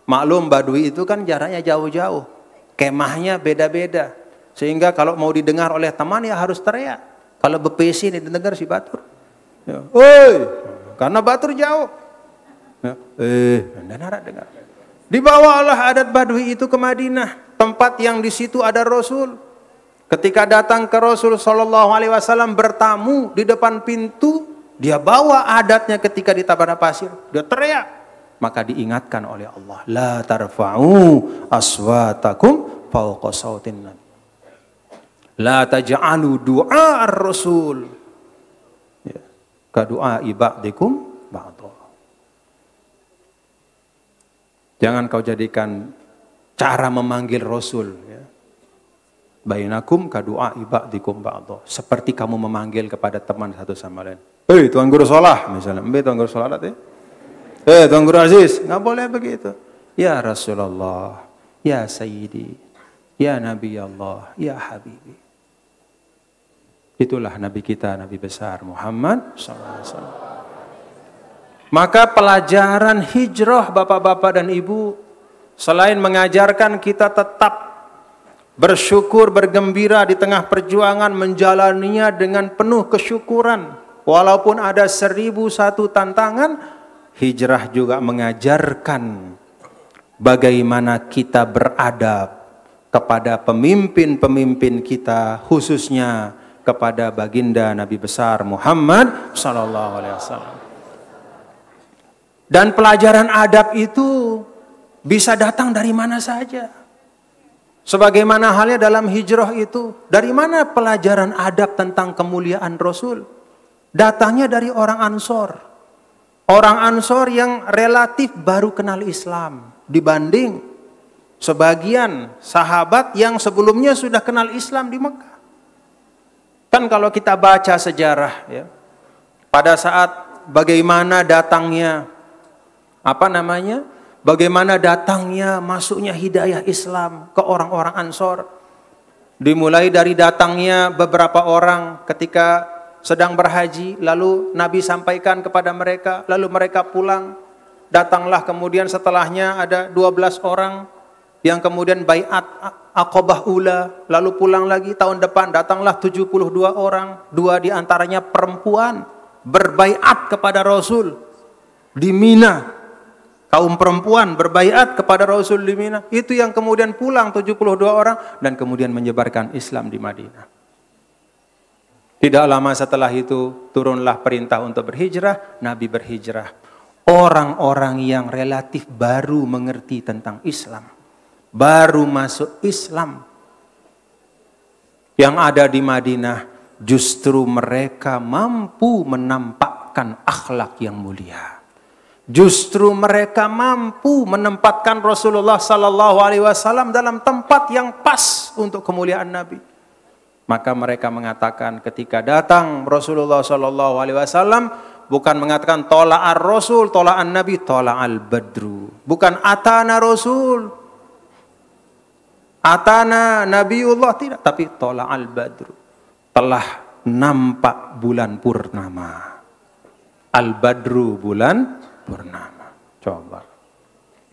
B: Maklum Badui itu kan jaraknya jauh-jauh, kemahnya beda-beda. Sehingga kalau mau didengar oleh teman ya harus teriak. Kalau bepesi ini didengar si Batur. Ya, Oi, karena Batur jauh. Ya, eh, dengar dengar. Dibawalah adat Badui itu ke Madinah, tempat yang di situ ada Rasul. Ketika datang ke Rasul Shallallahu Alaihi Wasallam bertamu di depan pintu, dia bawa adatnya ketika di tabana pasir, dia teriak, maka diingatkan oleh Allah, la tarfa'u aswatakum fauqasautinna. La taj'alu du'a rasul ya. ka du'a ibadikum Jangan kau jadikan cara memanggil Rasul Bainakum kadu'a ibadikum ba'dho. Seperti kamu memanggil kepada teman satu sama lain. Hei Tuan Guru Solah misalnya. Hei Tuan Guru Solah ya. Hei Tuan Guru Aziz. Nggak boleh begitu. Ya Rasulullah. Ya Sayyidi. Ya Nabi Allah. Ya Habibi. Itulah Nabi kita, Nabi besar Muhammad SAW. Maka pelajaran hijrah bapak-bapak dan ibu selain mengajarkan kita tetap bersyukur, bergembira di tengah perjuangan, menjalaninya dengan penuh kesyukuran. Walaupun ada seribu satu tantangan, hijrah juga mengajarkan bagaimana kita beradab kepada pemimpin-pemimpin kita, khususnya kepada baginda Nabi besar Muhammad Sallallahu Alaihi Wasallam. Dan pelajaran adab itu bisa datang dari mana saja. Sebagaimana halnya dalam hijrah itu, dari mana pelajaran adab tentang kemuliaan Rasul? Datangnya dari orang Ansor. Orang Ansor yang relatif baru kenal Islam dibanding sebagian sahabat yang sebelumnya sudah kenal Islam di Mekah. Kan kalau kita baca sejarah ya, pada saat bagaimana datangnya apa namanya? Bagaimana datangnya masuknya hidayah Islam ke orang-orang Ansor. Dimulai dari datangnya beberapa orang ketika sedang berhaji, lalu Nabi sampaikan kepada mereka, lalu mereka pulang. Datanglah kemudian setelahnya ada 12 orang yang kemudian bayat akobah ula, lalu pulang lagi tahun depan datanglah 72 orang, dua diantaranya perempuan berbayat kepada Rasul di Mina kaum perempuan berbayat kepada Rasul di Mina. Itu yang kemudian pulang 72 orang dan kemudian menyebarkan Islam di Madinah. Tidak lama setelah itu turunlah perintah untuk berhijrah, Nabi berhijrah. Orang-orang yang relatif baru mengerti tentang Islam, baru masuk Islam. Yang ada di Madinah justru mereka mampu menampakkan akhlak yang mulia Justru mereka mampu menempatkan Rasulullah Sallallahu Alaihi Wasallam dalam tempat yang pas untuk kemuliaan Nabi. Maka mereka mengatakan ketika datang Rasulullah Sallallahu Alaihi Wasallam bukan mengatakan tolak ar Rasul, tolak an Nabi, tolak al Badru. Bukan atana Rasul, atana Nabiullah tidak, tapi tolak al Badru. Telah nampak bulan purnama. Al Badru bulan purnama. Coba.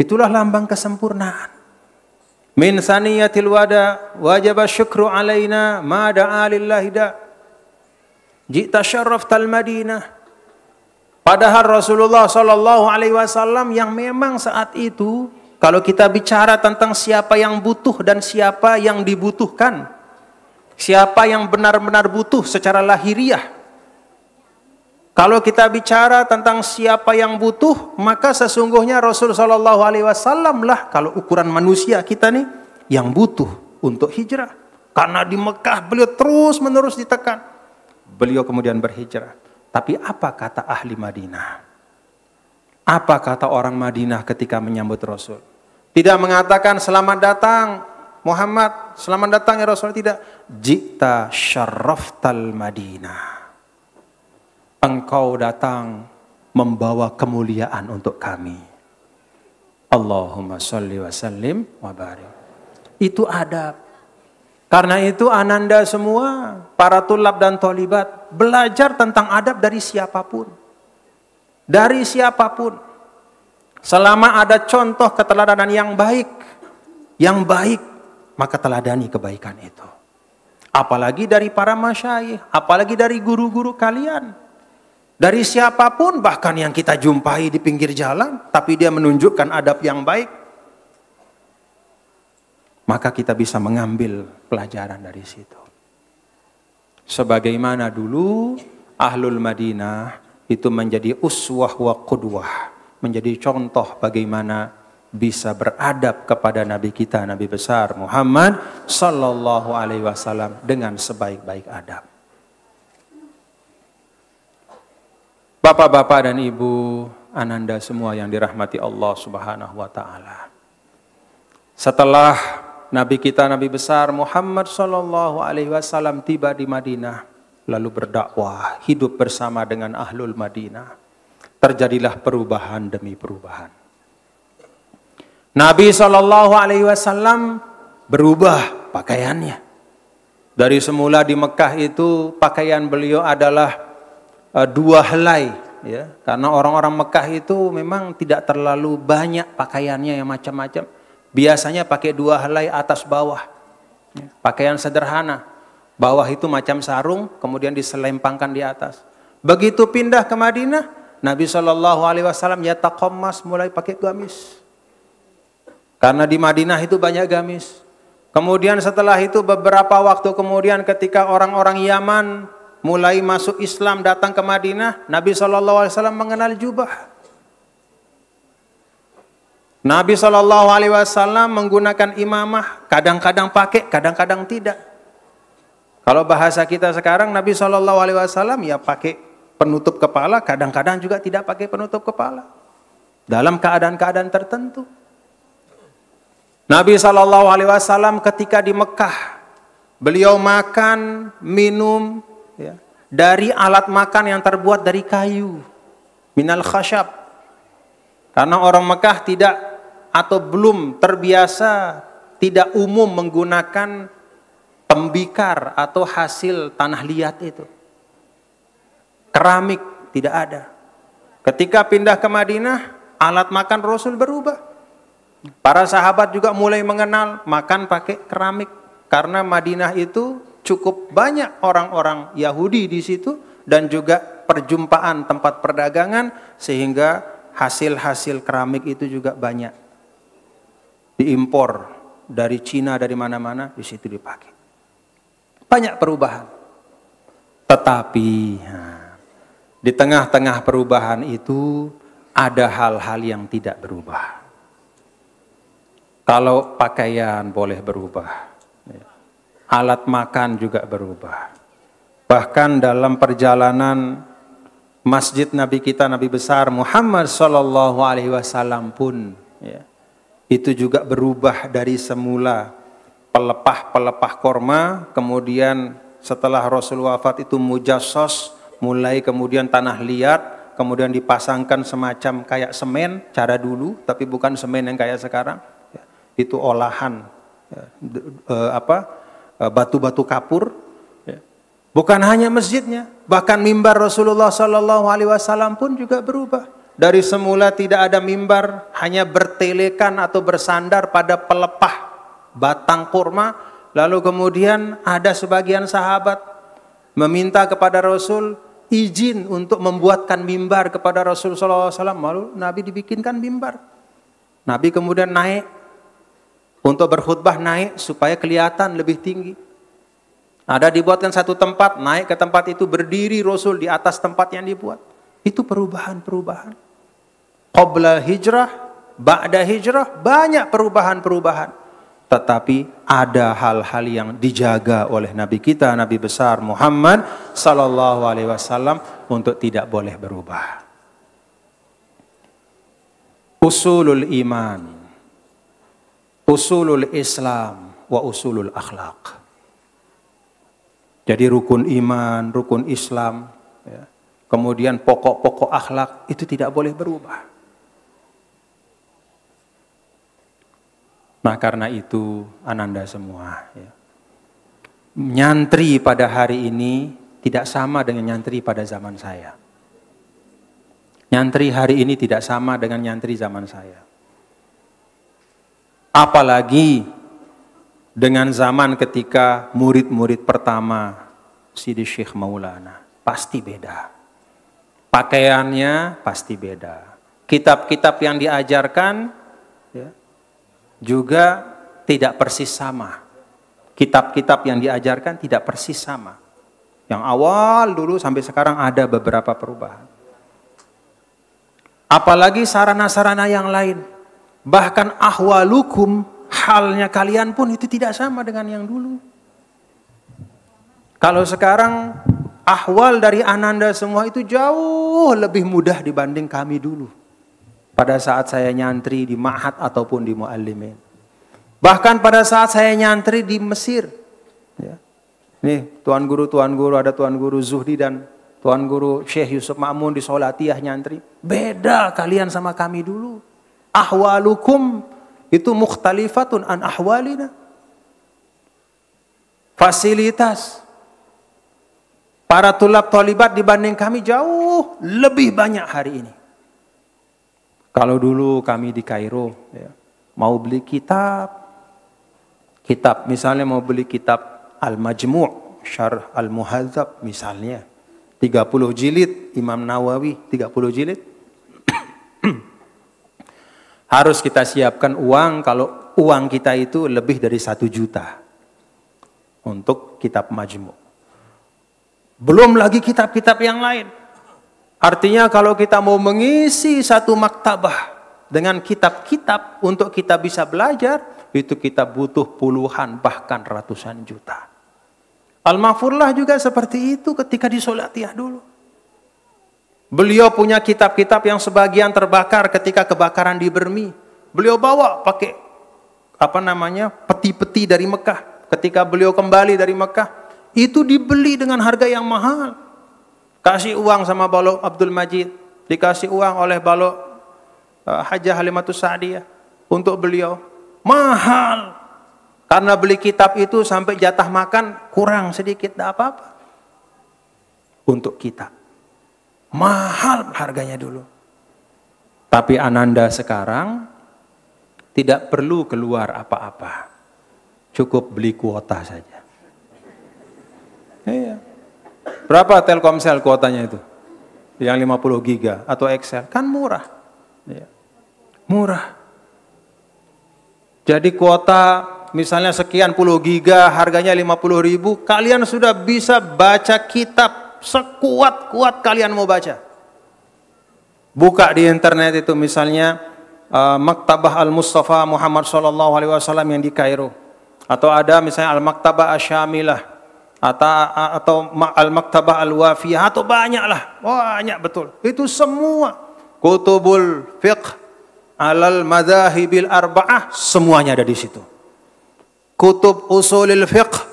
B: Itulah lambang kesempurnaan. Min saniyatil wada wajib syukru alaina ma da'a lillahi da. Jita syarraftal Madinah. Padahal Rasulullah Shallallahu Alaihi Wasallam yang memang saat itu kalau kita bicara tentang siapa yang butuh dan siapa yang dibutuhkan, siapa yang benar-benar butuh secara lahiriah, kalau kita bicara tentang siapa yang butuh, maka sesungguhnya Rasul Shallallahu Alaihi Wasallam lah kalau ukuran manusia kita nih yang butuh untuk hijrah. Karena di Mekah beliau terus menerus ditekan. Beliau kemudian berhijrah. Tapi apa kata ahli Madinah? Apa kata orang Madinah ketika menyambut Rasul? Tidak mengatakan selamat datang Muhammad, selamat datang ya Rasul tidak. Jikta syarraftal Madinah Engkau datang membawa kemuliaan untuk kami. Allahumma sholli wa sallim wa barik. Itu adab. Karena itu ananda semua, para tulab dan tolibat, belajar tentang adab dari siapapun. Dari siapapun. Selama ada contoh keteladanan yang baik, yang baik, maka teladani kebaikan itu. Apalagi dari para masyaih, apalagi dari guru-guru kalian. Dari siapapun bahkan yang kita jumpai di pinggir jalan, tapi dia menunjukkan adab yang baik, maka kita bisa mengambil pelajaran dari situ. Sebagaimana dulu Ahlul Madinah itu menjadi uswah wa qudwah, menjadi contoh bagaimana bisa beradab kepada nabi kita Nabi besar Muhammad sallallahu alaihi wasallam dengan sebaik-baik adab. Bapak-bapak dan Ibu, ananda semua yang dirahmati Allah Subhanahu wa taala. Setelah nabi kita nabi besar Muhammad sallallahu alaihi wasallam tiba di Madinah lalu berdakwah, hidup bersama dengan ahlul Madinah. Terjadilah perubahan demi perubahan. Nabi sallallahu alaihi wasallam berubah pakaiannya. Dari semula di Mekah itu pakaian beliau adalah Eh, dua helai ya karena orang-orang Mekah itu memang tidak terlalu banyak pakaiannya yang macam-macam biasanya pakai dua helai atas bawah ya. pakaian sederhana bawah itu macam sarung kemudian diselempangkan di atas begitu pindah ke Madinah Nabi Shallallahu Alaihi Wasallam ya takomas mulai pakai gamis karena di Madinah itu banyak gamis Kemudian setelah itu beberapa waktu kemudian ketika orang-orang Yaman mulai masuk Islam datang ke Madinah, Nabi saw. mengenal jubah. Nabi Shallallahu Alaihi Wasallam menggunakan imamah, kadang-kadang pakai, kadang-kadang tidak. Kalau bahasa kita sekarang, Nabi Shallallahu Alaihi Wasallam ya pakai penutup kepala, kadang-kadang juga tidak pakai penutup kepala. Dalam keadaan-keadaan tertentu. Nabi Shallallahu Alaihi Wasallam ketika di Mekah, beliau makan, minum, ya, dari alat makan yang terbuat dari kayu minal khashab karena orang Mekah tidak atau belum terbiasa tidak umum menggunakan pembikar atau hasil tanah liat itu keramik tidak ada ketika pindah ke Madinah alat makan Rasul berubah para sahabat juga mulai mengenal makan pakai keramik karena Madinah itu cukup banyak orang-orang Yahudi di situ dan juga perjumpaan tempat perdagangan sehingga hasil-hasil keramik itu juga banyak diimpor dari Cina dari mana-mana di situ dipakai. Banyak perubahan. Tetapi di tengah-tengah perubahan itu ada hal-hal yang tidak berubah. Kalau pakaian boleh berubah, alat makan juga berubah. Bahkan dalam perjalanan masjid Nabi kita Nabi besar Muhammad Shallallahu Alaihi Wasallam pun ya, itu juga berubah dari semula pelepah-pelepah korma kemudian setelah Rasul wafat itu mujassos mulai kemudian tanah liat kemudian dipasangkan semacam kayak semen cara dulu tapi bukan semen yang kayak sekarang ya, itu olahan ya, d- d- eh, apa Eh, batu-batu kapur. Ya. Bukan hanya masjidnya, bahkan mimbar Rasulullah Sallallahu Alaihi Wasallam pun juga berubah. Dari semula tidak ada mimbar, hanya bertelekan atau bersandar pada pelepah batang kurma. Lalu kemudian ada sebagian sahabat meminta kepada Rasul izin untuk membuatkan mimbar kepada Rasul Sallallahu Alaihi Wasallam. Lalu Nabi dibikinkan mimbar. Nabi kemudian naik untuk berkhutbah naik supaya kelihatan lebih tinggi. Ada dibuatkan satu tempat, naik ke tempat itu berdiri Rasul di atas tempat yang dibuat. Itu perubahan-perubahan. Qobla hijrah, ba'da hijrah, banyak perubahan-perubahan. Tetapi ada hal-hal yang dijaga oleh Nabi kita, Nabi besar Muhammad Sallallahu Alaihi Wasallam untuk tidak boleh berubah. Usulul iman, usulul Islam wa usulul akhlak. Jadi rukun iman, rukun Islam, ya. kemudian pokok-pokok akhlak itu tidak boleh berubah. Nah karena itu ananda semua, ya. nyantri pada hari ini tidak sama dengan nyantri pada zaman saya. Nyantri hari ini tidak sama dengan nyantri zaman saya. Apalagi dengan zaman ketika murid-murid pertama Sidi Syekh Maulana. Pasti beda. Pakaiannya pasti beda. Kitab-kitab yang diajarkan ya, juga tidak persis sama. Kitab-kitab yang diajarkan tidak persis sama. Yang awal dulu sampai sekarang ada beberapa perubahan. Apalagi sarana-sarana yang lain Bahkan ahwalukum, halnya kalian pun itu tidak sama dengan yang dulu. Kalau sekarang ahwal dari ananda semua itu jauh lebih mudah dibanding kami dulu. Pada saat saya nyantri di mahat ataupun di Mu'allimin. Bahkan pada saat saya nyantri di Mesir. Ya. Nih, Tuan Guru, Tuan Guru, ada Tuan Guru Zuhdi dan Tuan Guru Syekh Yusuf Ma'mun di Solatiyah nyantri. Beda kalian sama kami dulu ahwalukum itu mukhtalifatun an ahwalina. Fasilitas para tulab tolibat dibanding kami jauh lebih banyak hari ini. Kalau dulu kami di Kairo ya, mau beli kitab, kitab misalnya mau beli kitab Al-Majmu' Syarh Al-Muhadzab misalnya 30 jilid Imam Nawawi 30 jilid harus kita siapkan uang kalau uang kita itu lebih dari satu juta untuk kitab majmu. Belum lagi kitab-kitab yang lain. Artinya kalau kita mau mengisi satu maktabah dengan kitab-kitab untuk kita bisa belajar, itu kita butuh puluhan bahkan ratusan juta. Al-Mahfurlah juga seperti itu ketika di Solatiah dulu. Beliau punya kitab-kitab yang sebagian terbakar ketika kebakaran di Bermi. Beliau bawa pakai apa namanya peti-peti dari Mekah. Ketika beliau kembali dari Mekah, itu dibeli dengan harga yang mahal. Kasih uang sama Balok Abdul Majid, dikasih uang oleh Balok uh, eh, Hajah Halimatus Sa'diyah untuk beliau. Mahal. Karena beli kitab itu sampai jatah makan kurang sedikit, tidak apa-apa. Untuk kitab. Mahal harganya dulu. Tapi Ananda sekarang tidak perlu keluar apa-apa. Cukup beli kuota saja. Iya. Berapa Telkomsel kuotanya itu? Yang 50 giga atau Excel. Kan murah. Iya. Murah. Jadi kuota misalnya sekian puluh giga, harganya 50 ribu, kalian sudah bisa baca kitab sekuat-kuat kalian mau baca. Buka di internet itu misalnya uh, Maktabah Al-Mustafa Muhammad sallallahu alaihi wasallam yang di Kairo atau ada misalnya Al-Maktabah Asyamilah atau atau Al-Maktabah Al-Wafiyah atau banyaklah. Banyak betul. Itu semua kutubul fiqh alal madzahibil arba'ah semuanya ada di situ. Kutub usulil fiqh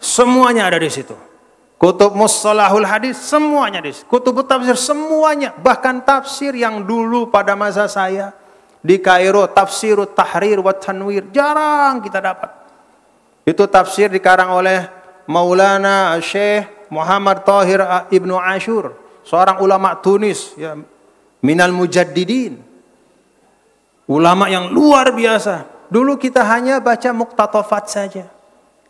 B: semuanya ada di situ. Kutub Mustalahul Hadis semuanya di Kutub tafsir semuanya, bahkan tafsir yang dulu pada masa saya di Kairo tafsir Tahrir wa Tanwir jarang kita dapat. Itu tafsir dikarang oleh Maulana Syekh Muhammad Tahir Ibnu Ashur, seorang ulama Tunis ya, minal mujaddidin. Ulama yang luar biasa. Dulu kita hanya baca muktatafat saja.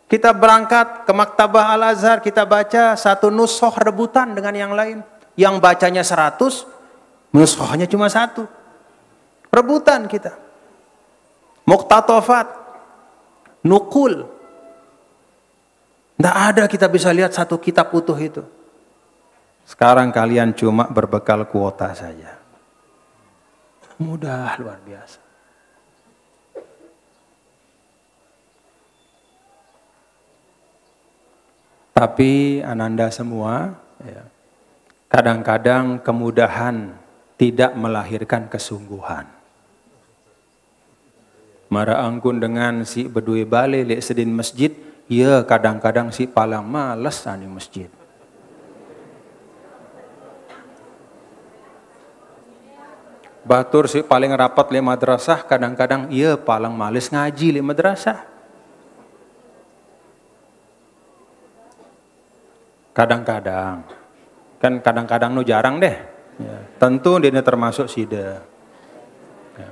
B: Kita berangkat ke Maktabah Al-Azhar, kita baca satu nusoh rebutan dengan yang lain. Yang bacanya seratus, nusohnya cuma satu. Rebutan kita. Muktatofat, nukul. Tidak ada kita bisa lihat satu kitab utuh itu. Sekarang kalian cuma berbekal kuota saja. Mudah luar biasa. Tapi ananda semua, ya, kadang-kadang kemudahan tidak melahirkan kesungguhan. Mara anggun dengan si bedui bale lek sedin masjid, ya kadang-kadang si palang malas ani masjid. Batur si paling rapat le madrasah, kadang-kadang iya palang malas ngaji le madrasah. Kadang-kadang. Kan kadang-kadang nu jarang deh. Ya. Tentu dia termasuk sida. Ya.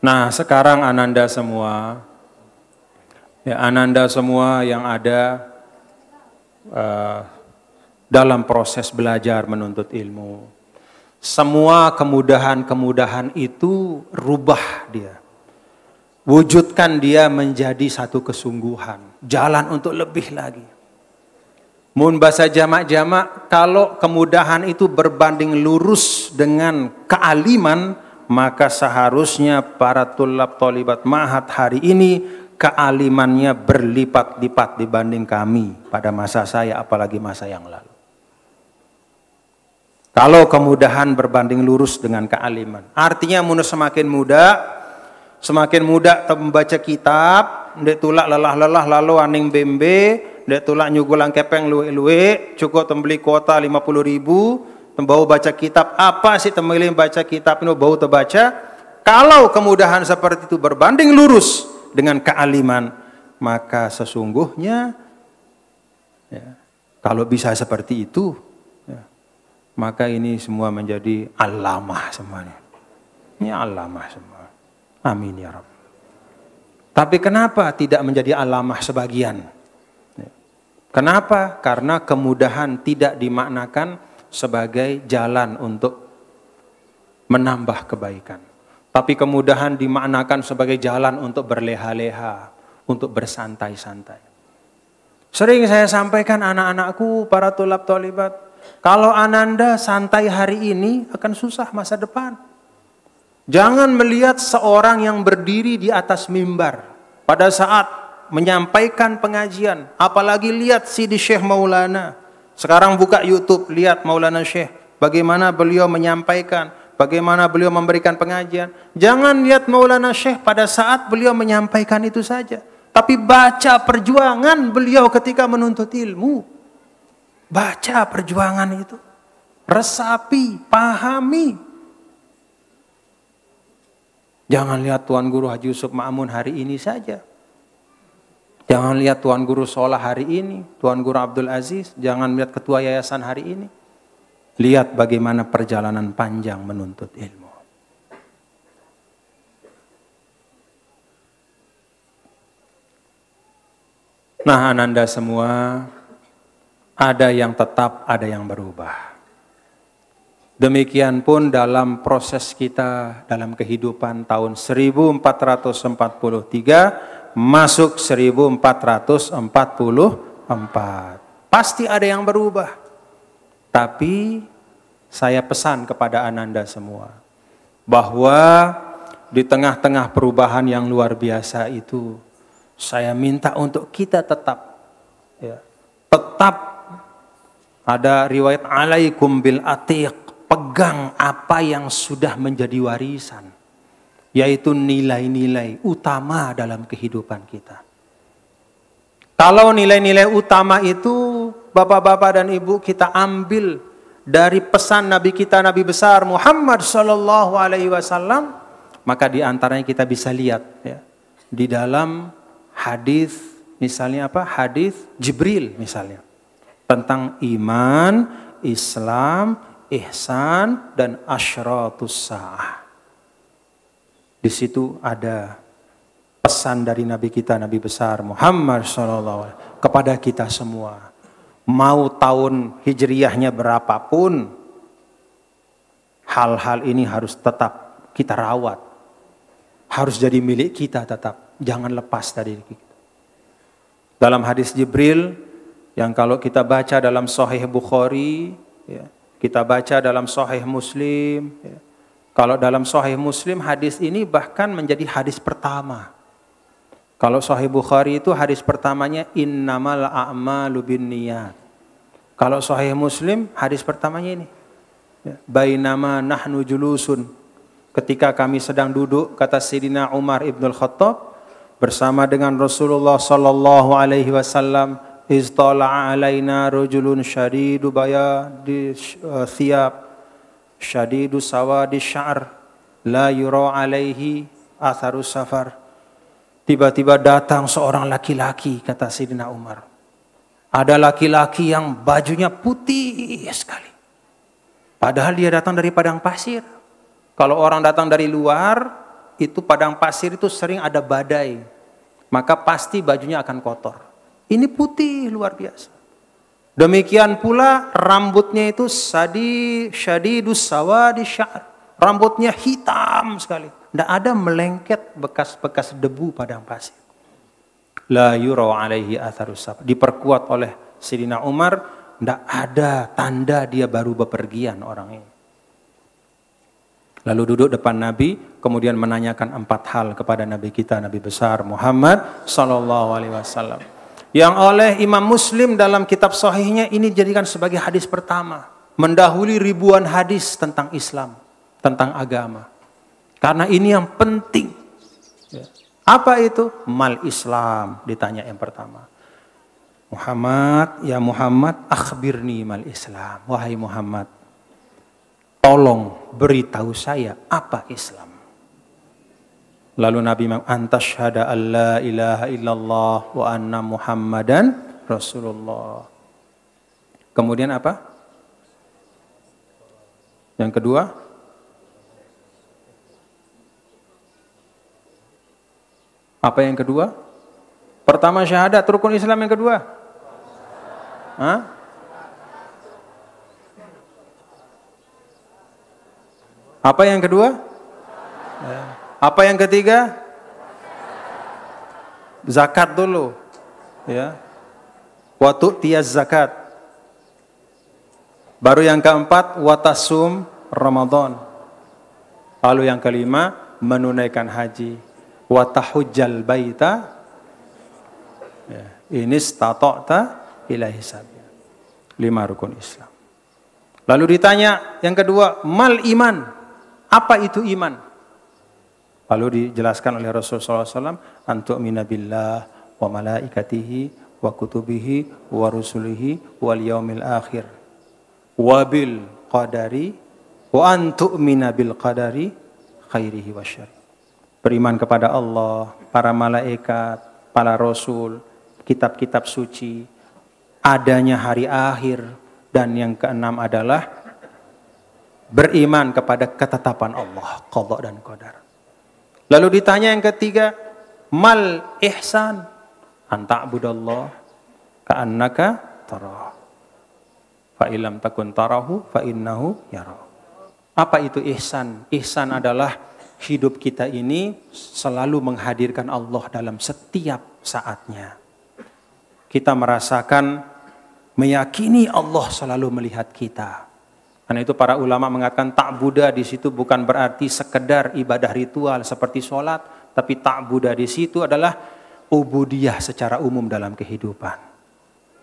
B: Nah sekarang ananda semua, ya ananda semua yang ada uh, dalam proses belajar menuntut ilmu, semua kemudahan-kemudahan itu rubah dia. Wujudkan dia menjadi satu kesungguhan, jalan untuk lebih lagi. Mun bahasa jamak-jamak, kalau kemudahan itu berbanding lurus dengan kealiman, maka seharusnya para tulab tolibat mahat hari ini kealimannya berlipat-lipat dibanding kami pada masa saya, apalagi masa yang lalu. Kalau kemudahan berbanding lurus dengan kealiman. Artinya mun semakin muda, semakin muda membaca kitab, ndek tulak lelah-lelah lalu aning bembe, dia tulak nyugulang kepeng luwe-luwe, cukup tembeli kuota puluh ribu, tembau baca kitab apa sih tembeli baca kitab ini bau terbaca. Kalau kemudahan seperti itu berbanding lurus dengan kealiman, maka sesungguhnya ya, kalau bisa seperti itu, ya, maka ini semua menjadi alamah semuanya. Ini alamah semua. Amin ya Rabb. Tapi kenapa tidak menjadi alamah sebagian? Kenapa? Karena kemudahan tidak dimaknakan sebagai jalan untuk menambah kebaikan. Tapi kemudahan dimaknakan sebagai jalan untuk berleha-leha, untuk bersantai-santai. Sering saya sampaikan anak-anakku, para tulab tolibat, kalau ananda santai hari ini akan susah masa depan. Jangan melihat seorang yang berdiri di atas mimbar pada saat menyampaikan pengajian, apalagi lihat di Syekh Maulana. Sekarang buka YouTube, lihat Maulana Syekh, bagaimana beliau menyampaikan, bagaimana beliau memberikan pengajian. Jangan lihat Maulana Syekh pada saat beliau menyampaikan itu saja, tapi baca perjuangan beliau ketika menuntut ilmu. Baca perjuangan itu. Resapi, pahami. Jangan lihat Tuan Guru Haji Yusuf Ma'amun hari ini saja. Jangan lihat Tuan Guru Solah hari ini, Tuan Guru Abdul Aziz, jangan lihat ketua yayasan hari ini. Lihat bagaimana perjalanan panjang menuntut ilmu. Nah ananda semua, ada yang tetap, ada yang berubah. Demikian pun dalam proses kita dalam kehidupan tahun 1443 masuk 1444. Pasti ada yang berubah. Tapi saya pesan kepada Ananda semua bahwa di tengah-tengah perubahan yang luar biasa itu saya minta untuk kita tetap ya, tetap ada riwayat alaikum bil atiq pegang apa yang sudah menjadi warisan yaitu nilai-nilai utama dalam kehidupan kita. Kalau nilai-nilai utama itu Bapak-bapak dan Ibu kita ambil dari pesan Nabi kita Nabi besar Muhammad Shallallahu alaihi wasallam, maka di antaranya kita bisa lihat ya. Di dalam hadis misalnya apa? Hadis Jibril misalnya tentang iman, Islam, ihsan dan asyratus saah. Di situ ada pesan dari Nabi kita, Nabi besar Muhammad SAW kepada kita semua. Mau tahun hijriyahnya berapapun, hal-hal ini harus tetap kita rawat. Harus jadi milik kita tetap, jangan lepas dari kita. Dalam hadis Jibril, yang kalau kita baca dalam Sahih Bukhari, ya, kita baca dalam Sahih Muslim, ya, kalau dalam Sahih Muslim hadis ini bahkan menjadi hadis pertama. Kalau Sahih Bukhari itu hadis pertamanya innamal a'malu binniyat. Kalau Sahih Muslim hadis pertamanya ini. Ya, Bainama nahnu julusun. Ketika kami sedang duduk kata Sidina Umar Ibnul Khattab bersama dengan Rasulullah sallallahu alaihi wasallam istala alaina rajulun syaridu bayadi uh, eh, thiyab syadidu sawadi syar la yura alaihi atharus safar. Tiba-tiba datang seorang laki-laki kata Sidina Umar. Ada laki-laki yang bajunya putih sekali. Padahal dia datang dari padang pasir. Kalau orang datang dari luar, itu padang pasir itu sering ada badai. Maka pasti bajunya akan kotor. Ini putih luar biasa. Demikian pula rambutnya itu sadi syadidus sawadi syar. Rambutnya hitam sekali. Tidak ada melengket bekas-bekas debu padang pasir. La yurau alaihi atharus Diperkuat oleh Sidina Umar. Tidak ada tanda dia baru bepergian orang ini. Lalu duduk depan Nabi, kemudian menanyakan empat hal kepada Nabi kita, Nabi besar Muhammad Sallallahu Alaihi Wasallam yang oleh Imam Muslim dalam kitab sahihnya ini dijadikan sebagai hadis pertama, mendahului ribuan hadis tentang Islam, tentang agama. Karena ini yang penting. Ya. Apa itu? Mal Islam ditanya yang pertama. Muhammad, ya Muhammad, akhbirni mal Islam. Wahai Muhammad, tolong beritahu saya apa Islam. Lalu Nabi mengantas antashhada Allah ilaha illallah wa anna Muhammadan Rasulullah. Kemudian apa? Yang kedua? Apa yang kedua? Pertama syahadat, rukun Islam yang kedua. Hah? Apa yang kedua? Ya. Apa yang ketiga? Zakat dulu. Ya. Waktu tias zakat. Baru yang keempat, watasum Ramadan. Lalu yang kelima, menunaikan haji. Watahujjal baita. Ya. Ini statokta ilahi sabi. Lima rukun Islam. Lalu ditanya yang kedua, mal iman. Apa itu iman? Lalu dijelaskan oleh Rasulullah SAW, antuk minabillah wa malaikatihi wa kutubihi wa rusulihi wal yaumil akhir. Wabil qadari wa antuk minabil qadari khairihi wa syari. Beriman kepada Allah, para malaikat, para rasul, kitab-kitab suci, adanya hari akhir, dan yang keenam adalah beriman kepada ketetapan Allah, qadar dan qadar. Lalu ditanya yang ketiga, mal ihsan anta'budallah ka'annaka tarah. Fa ilam takun tarahu fa innahu yara. Apa itu ihsan? Ihsan adalah hidup kita ini selalu menghadirkan Allah dalam setiap saatnya. Kita merasakan meyakini Allah selalu melihat kita. Karena itu para ulama mengatakan tak Buddha di situ bukan berarti sekedar ibadah ritual seperti sholat, tapi tak Buddha di situ adalah ubudiyah secara umum dalam kehidupan.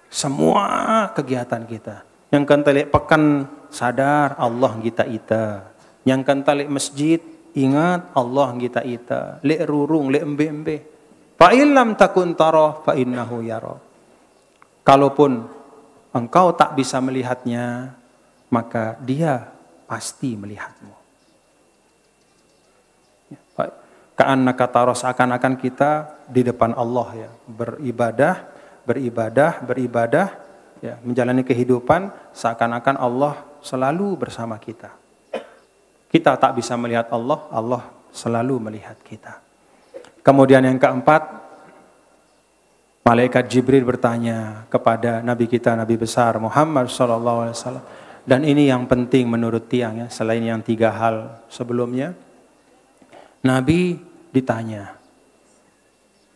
B: Semua kegiatan kita. Yang kentalik pekan sadar Allah kita ita. Yang kentalik masjid ingat Allah kita ita. Lek rurung, lek embe-embe. Fa ilam takun taro, fa innahu yaro. Kalaupun engkau tak bisa melihatnya, maka dia pasti melihatmu. Ya, Karena kata akan-akan kita di depan Allah ya, beribadah, beribadah, beribadah, ya, menjalani kehidupan seakan-akan Allah selalu bersama kita. Kita tak bisa melihat Allah, Allah selalu melihat kita. Kemudian yang keempat, malaikat Jibril bertanya kepada nabi kita Nabi besar Muhammad Shallallahu alaihi wasallam, dan ini yang penting menurut tiang ya, selain yang tiga hal sebelumnya. Nabi ditanya,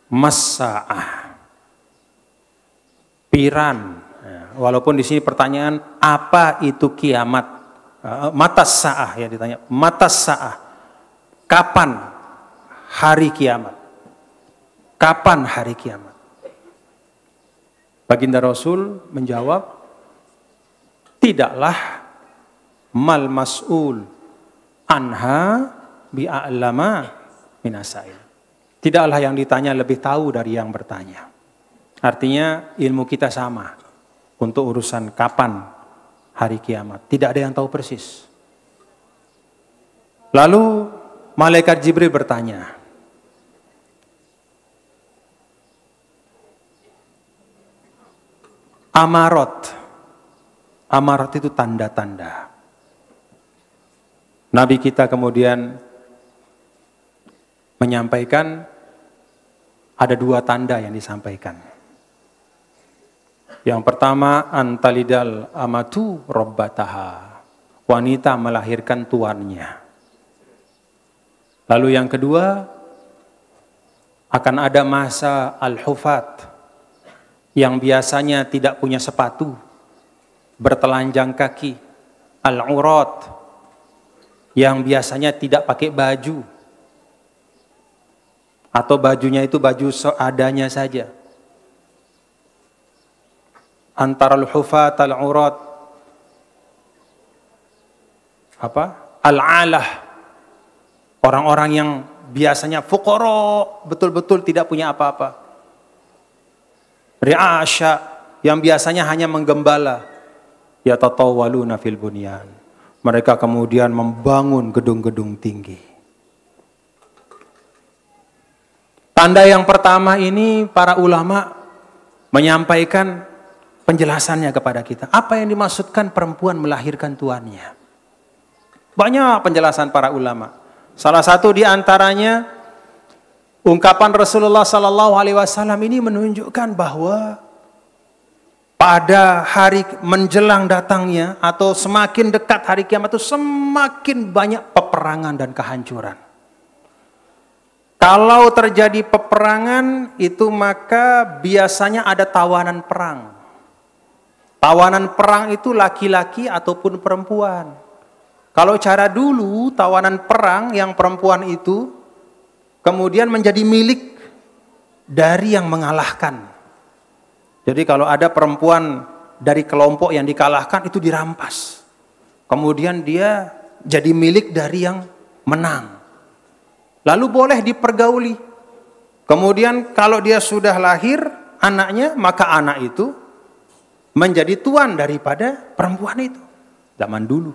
B: Masa'ah, piran. Ya, walaupun di sini pertanyaan, apa itu kiamat? Ya, eh, mata sa'ah ya ditanya, mata sa'ah. Kapan hari kiamat? Kapan hari kiamat? Baginda Rasul menjawab, tidaklah mal mas'ul anha bi'a'lama minasail. Tidaklah yang ditanya lebih tahu dari yang bertanya. Artinya ilmu kita sama untuk urusan kapan hari kiamat. Tidak ada yang tahu persis. Lalu malaikat Jibril bertanya, Amarot, Amarat itu tanda-tanda. Nabi kita kemudian menyampaikan ada dua tanda yang disampaikan. Yang pertama antalidal amatu robbataha. Wanita melahirkan tuannya. Lalu yang kedua akan ada masa al-hufat yang biasanya tidak punya sepatu bertelanjang kaki, al-urat, yang biasanya tidak pakai baju, atau bajunya itu baju seadanya saja. Antara al-hufat, al-urat, apa? Al-alah, orang-orang yang biasanya fukoro, betul-betul tidak punya apa-apa. Ri'asha, yang biasanya hanya menggembala, yatatawwaluna fil bunyan. Mereka kemudian membangun gedung-gedung tinggi. Tanda yang pertama ini para ulama menyampaikan penjelasannya kepada kita. Apa yang dimaksudkan perempuan melahirkan tuannya? Banyak penjelasan para ulama. Salah satu di antaranya ungkapan Rasulullah Sallallahu Alaihi Wasallam ini menunjukkan bahwa pada hari menjelang datangnya atau semakin dekat hari kiamat itu semakin banyak peperangan dan kehancuran. Kalau terjadi peperangan itu maka biasanya ada tawanan perang. Tawanan perang itu laki-laki ataupun perempuan. Kalau cara dulu tawanan perang yang perempuan itu kemudian menjadi milik dari yang mengalahkan jadi kalau ada perempuan dari kelompok yang dikalahkan itu dirampas. Kemudian dia jadi milik dari yang menang. Lalu boleh dipergauli. Kemudian kalau dia sudah lahir anaknya, maka anak itu menjadi tuan daripada perempuan itu. Zaman dulu.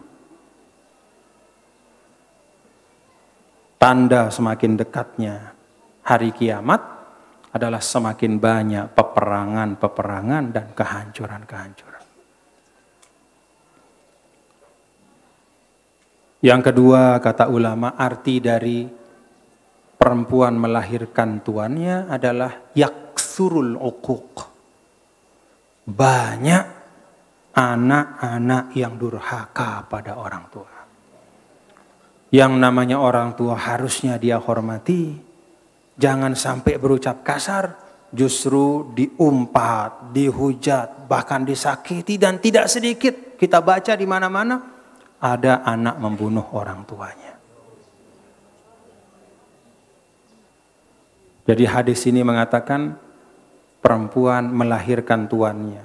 B: Tanda semakin dekatnya hari kiamat adalah semakin banyak peperangan-peperangan dan kehancuran-kehancuran. Yang kedua, kata ulama, arti dari perempuan melahirkan tuannya adalah yaksurul okuk Banyak anak-anak yang durhaka pada orang tua. Yang namanya orang tua harusnya dia hormati, Jangan sampai berucap kasar, justru diumpat, dihujat, bahkan disakiti dan tidak sedikit kita baca di mana-mana ada anak membunuh orang tuanya. Jadi hadis ini mengatakan perempuan melahirkan tuannya.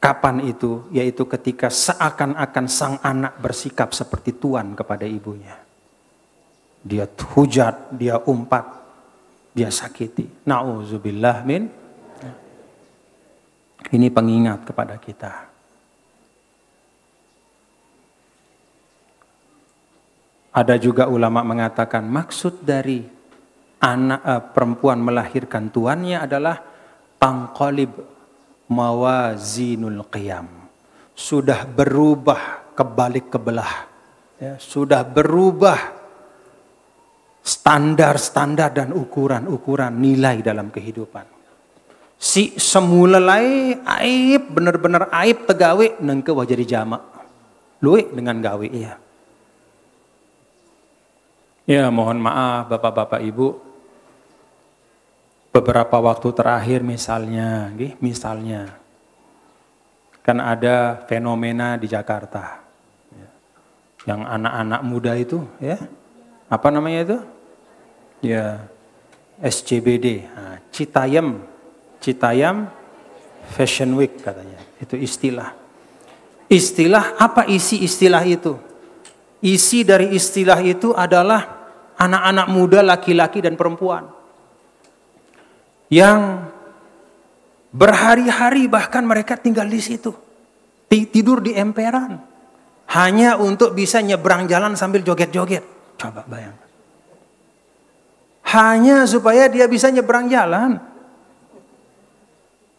B: Kapan itu? Yaitu ketika seakan-akan sang anak bersikap seperti tuan kepada ibunya. Dia hujat, dia umpat, dia sakiti. Nauzubillah min. Ini pengingat kepada kita. Ada juga ulama mengatakan maksud dari anak uh, perempuan melahirkan tuannya adalah pangkolib mawazinul qiyam. Sudah berubah kebalik kebelah. Ya, sudah berubah standar-standar dan ukuran-ukuran nilai dalam kehidupan. Si lai aib, benar-benar aib tegawe nengke wajah di jamak. Luwe dengan gawe iya. Ya mohon maaf bapak-bapak ibu. Beberapa waktu terakhir misalnya, misalnya. Kan ada fenomena di Jakarta. Ya. Yang anak-anak muda itu ya apa namanya itu? Ya, SCBD, nah, Citayam, Citayam Fashion Week katanya. Itu istilah. Istilah apa isi istilah itu? Isi dari istilah itu adalah anak-anak muda laki-laki dan perempuan yang berhari-hari bahkan mereka tinggal di situ. Tidur di emperan hanya untuk bisa nyebrang jalan sambil joget-joget.
D: Coba bayangkan.
B: Hanya supaya dia bisa nyebrang jalan.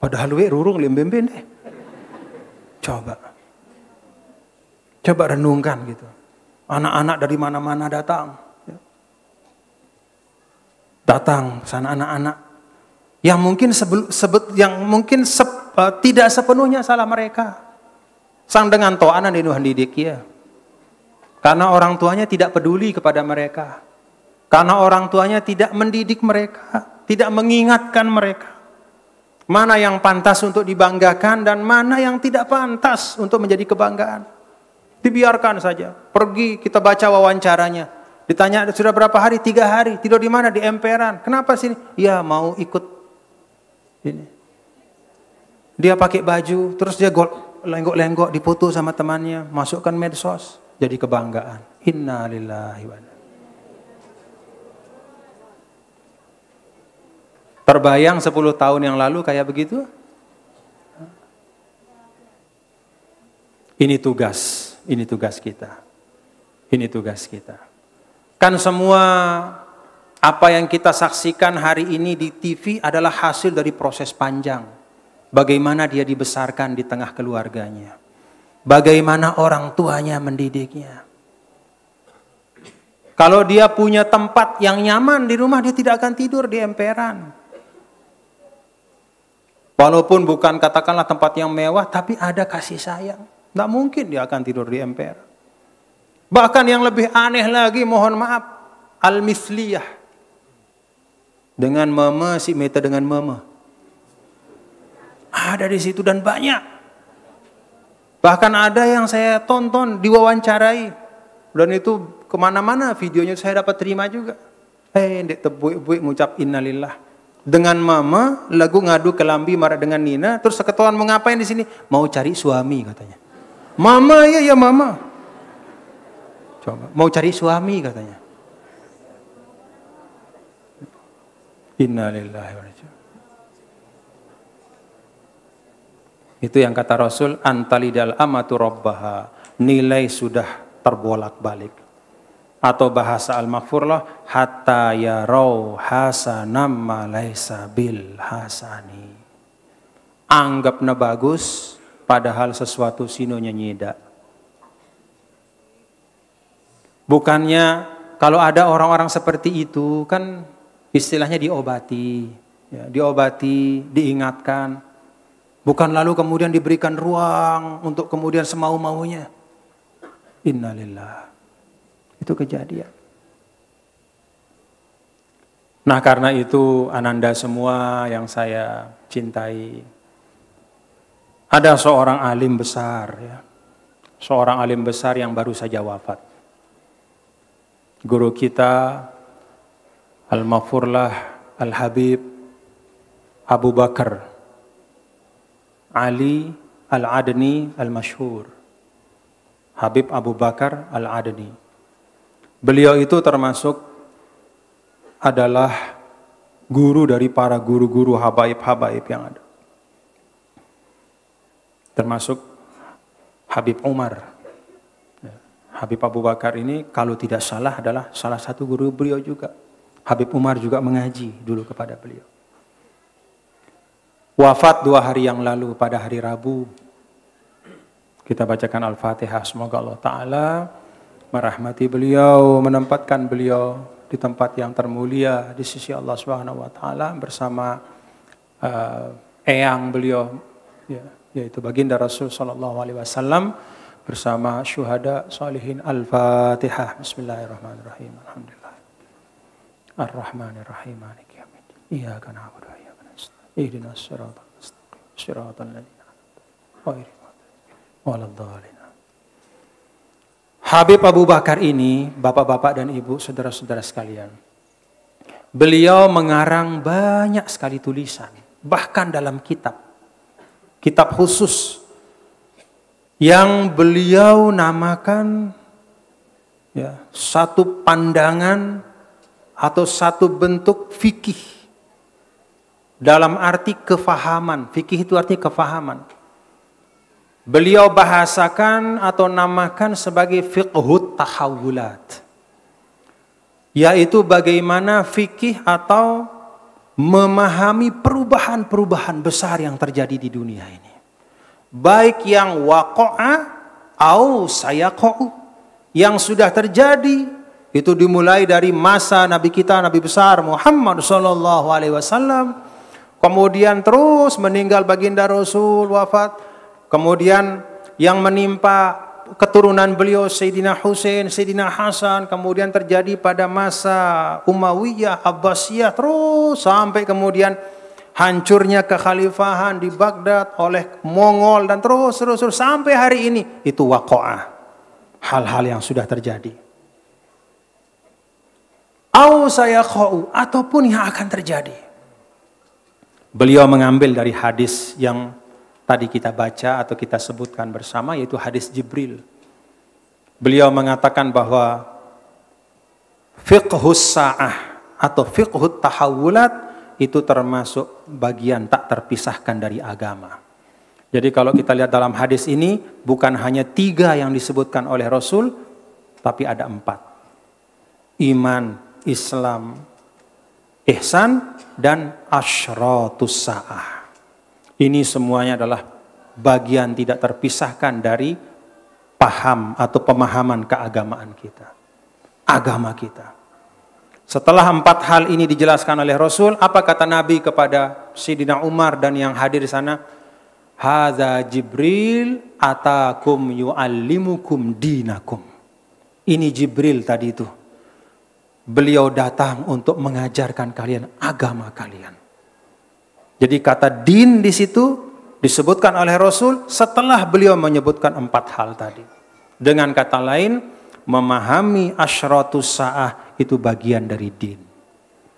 B: Padahal we rurung limbimbin deh. Coba. Coba renungkan gitu. Anak-anak dari mana-mana datang. Datang sana anak-anak. Yang mungkin sebelum, sebet, yang mungkin sep, uh, tidak sepenuhnya salah mereka. Sang dengan to'anan dinuhan didik ya. Karena orang tuanya tidak peduli kepada mereka. Karena orang tuanya tidak mendidik mereka, tidak mengingatkan mereka. Mana yang pantas untuk dibanggakan dan mana yang tidak pantas untuk menjadi kebanggaan. Dibiarkan saja. Pergi kita baca wawancaranya. Ditanya sudah berapa hari? Tiga hari. Tidur di mana? Di emperan. Kenapa sini? Ya mau ikut. Ini. Dia pakai baju, terus dia lenggok-lenggok diputus sama temannya, masukkan medsos jadi kebanggaan. Inna lillahi wa Terbayang 10 tahun yang lalu kayak begitu? Ini tugas, ini tugas kita. Ini tugas kita. Kan semua apa yang kita saksikan hari ini di TV adalah hasil dari proses panjang. Bagaimana dia dibesarkan di tengah keluarganya. Bagaimana orang tuanya mendidiknya. Kalau dia punya tempat yang nyaman di rumah, dia tidak akan tidur di emperan. Walaupun bukan katakanlah tempat yang mewah, tapi ada kasih sayang. Tidak mungkin dia akan tidur di emperan. Bahkan yang lebih aneh lagi, mohon maaf, al-misliyah. Dengan meme, si meta dengan meme. Ada di situ dan banyak. Bahkan ada yang saya tonton diwawancarai dan itu kemana-mana videonya saya dapat terima juga. Eh, hey, dek tebuik-buik mengucap innalillah. Dengan mama lagu ngadu ke lambi marah dengan Nina terus seketuan mau ngapain di sini? Mau cari suami katanya. Mama ya ya mama. Coba mau cari suami katanya. innalillah Itu yang kata Rasul, antalidal amatu rabbaha. Nilai sudah terbolak-balik. Atau bahasa al lah, hatta yarau hasanam laisa bil hasani. Anggapna bagus, padahal sesuatu sinonya nyida. Bukannya kalau ada orang-orang seperti itu kan istilahnya diobati, ya, diobati, diingatkan, Bukan lalu kemudian diberikan ruang untuk kemudian semau-maunya. Innalillah. Itu kejadian. Nah karena itu Ananda semua yang saya cintai. Ada seorang alim besar ya. Seorang alim besar yang baru saja wafat. Guru kita Al-Mafurlah Al-Habib Abu Bakar Ali Al-Adni Al-Mashhur. Habib Abu Bakar Al-Adni. Beliau itu termasuk adalah guru dari para guru-guru habaib-habaib yang ada. Termasuk Habib Umar. Ya, Habib Abu Bakar ini kalau tidak salah adalah salah satu guru beliau juga. Habib Umar juga mengaji dulu kepada beliau wafat dua hari yang lalu pada hari Rabu. Kita bacakan Al-Fatihah. Semoga Allah Ta'ala merahmati beliau, menempatkan beliau di tempat yang termulia di sisi Allah Subhanahu wa taala bersama uh, eyang beliau ya, yaitu baginda Rasul sallallahu alaihi wasallam bersama syuhada salihin al-Fatihah bismillahirrahmanirrahim alhamdulillah ar-rahmanir rahim maliki yaumiddin iyyaka na'budu اهدنا الصراط المستقيم صراط الذين غير ولا الضالين Habib Abu Bakar ini, bapak-bapak dan ibu, saudara-saudara sekalian, beliau mengarang banyak sekali tulisan, bahkan dalam kitab, kitab khusus yang beliau namakan ya, satu pandangan atau satu bentuk fikih dalam arti kefahaman. Fikih itu arti kefahaman. Beliau bahasakan atau namakan sebagai fiqhut tahawulat. Yaitu bagaimana fikih atau memahami perubahan-perubahan besar yang terjadi di dunia ini. Baik yang waqa'a au sayaqa'u. Yang sudah terjadi itu dimulai dari masa Nabi kita Nabi besar Muhammad sallallahu alaihi wasallam kemudian terus meninggal baginda Rasul wafat, kemudian yang menimpa keturunan beliau Sayyidina Hussein, Sayyidina Hasan, kemudian terjadi pada masa Umayyah, Abbasiyah terus sampai kemudian hancurnya kekhalifahan di Baghdad oleh Mongol dan terus terus, terus sampai hari ini itu wakoah hal-hal yang sudah terjadi. Au saya kau ataupun yang akan terjadi. Beliau mengambil dari hadis yang tadi kita baca atau kita sebutkan bersama yaitu hadis Jibril. Beliau mengatakan bahwa fiqhus sa'ah atau fiqhut tahawulat itu termasuk bagian tak terpisahkan dari agama. Jadi kalau kita lihat dalam hadis ini bukan hanya tiga yang disebutkan oleh Rasul, tapi ada empat. Iman, Islam, ihsan, dan asyratus sa'ah. Ini semuanya adalah bagian tidak terpisahkan dari paham atau pemahaman keagamaan kita. Agama kita. Setelah empat hal ini dijelaskan oleh Rasul, apa kata Nabi kepada Sidina Umar dan yang hadir di sana? Haza Jibril atakum yu'allimukum dinakum. Ini Jibril tadi itu beliau datang untuk mengajarkan kalian agama kalian. Jadi kata din di situ disebutkan oleh Rasul setelah beliau menyebutkan empat hal tadi. Dengan kata lain, memahami asyratu sa'ah itu bagian dari din.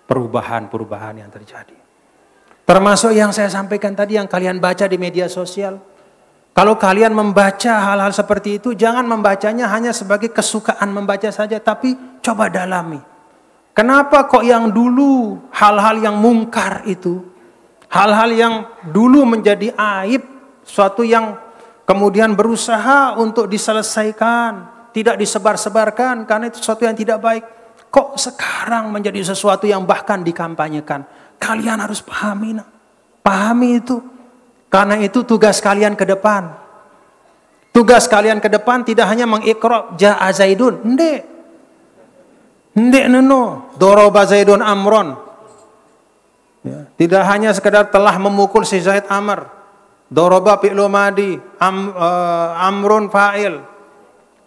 B: Perubahan-perubahan yang terjadi. Termasuk yang saya sampaikan tadi yang kalian baca di media sosial. Kalau kalian membaca hal-hal seperti itu, jangan membacanya hanya sebagai kesukaan membaca saja, tapi coba dalami Kenapa kok yang dulu hal-hal yang mungkar itu, hal-hal yang dulu menjadi aib, suatu yang kemudian berusaha untuk diselesaikan, tidak disebar-sebarkan karena itu sesuatu yang tidak baik. Kok sekarang menjadi sesuatu yang bahkan dikampanyekan? Kalian harus pahami, pahami itu. Karena itu tugas kalian ke depan. Tugas kalian ke depan tidak hanya mengikrok ja'a zaidun. Ndek neno, doroba Zaidun Amron. Ya. Tidak hanya sekedar telah memukul si Zaid Amr. Doroba fi'lumadi, am, uh, Amrun fa'il.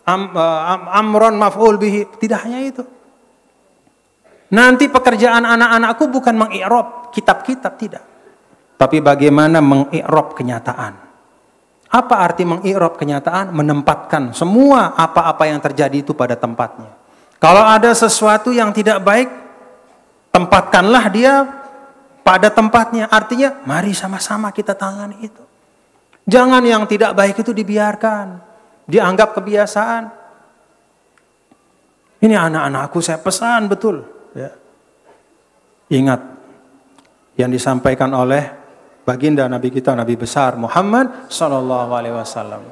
B: Am, uh, am, amron maf'ul bihi. Tidak hanya itu. Nanti pekerjaan anak-anakku bukan mengi'rob kitab-kitab, tidak. Tapi bagaimana mengi'rob kenyataan. Apa arti mengi'rob kenyataan? Menempatkan semua apa-apa yang terjadi itu pada tempatnya. Kalau ada sesuatu yang tidak baik, tempatkanlah dia pada tempatnya. Artinya, mari sama-sama kita tangani itu. Jangan yang tidak baik itu dibiarkan, dianggap kebiasaan. Ini anak-anakku saya pesan betul. Ya. Ingat yang disampaikan oleh baginda Nabi kita Nabi besar Muhammad Shallallahu Alaihi Wasallam.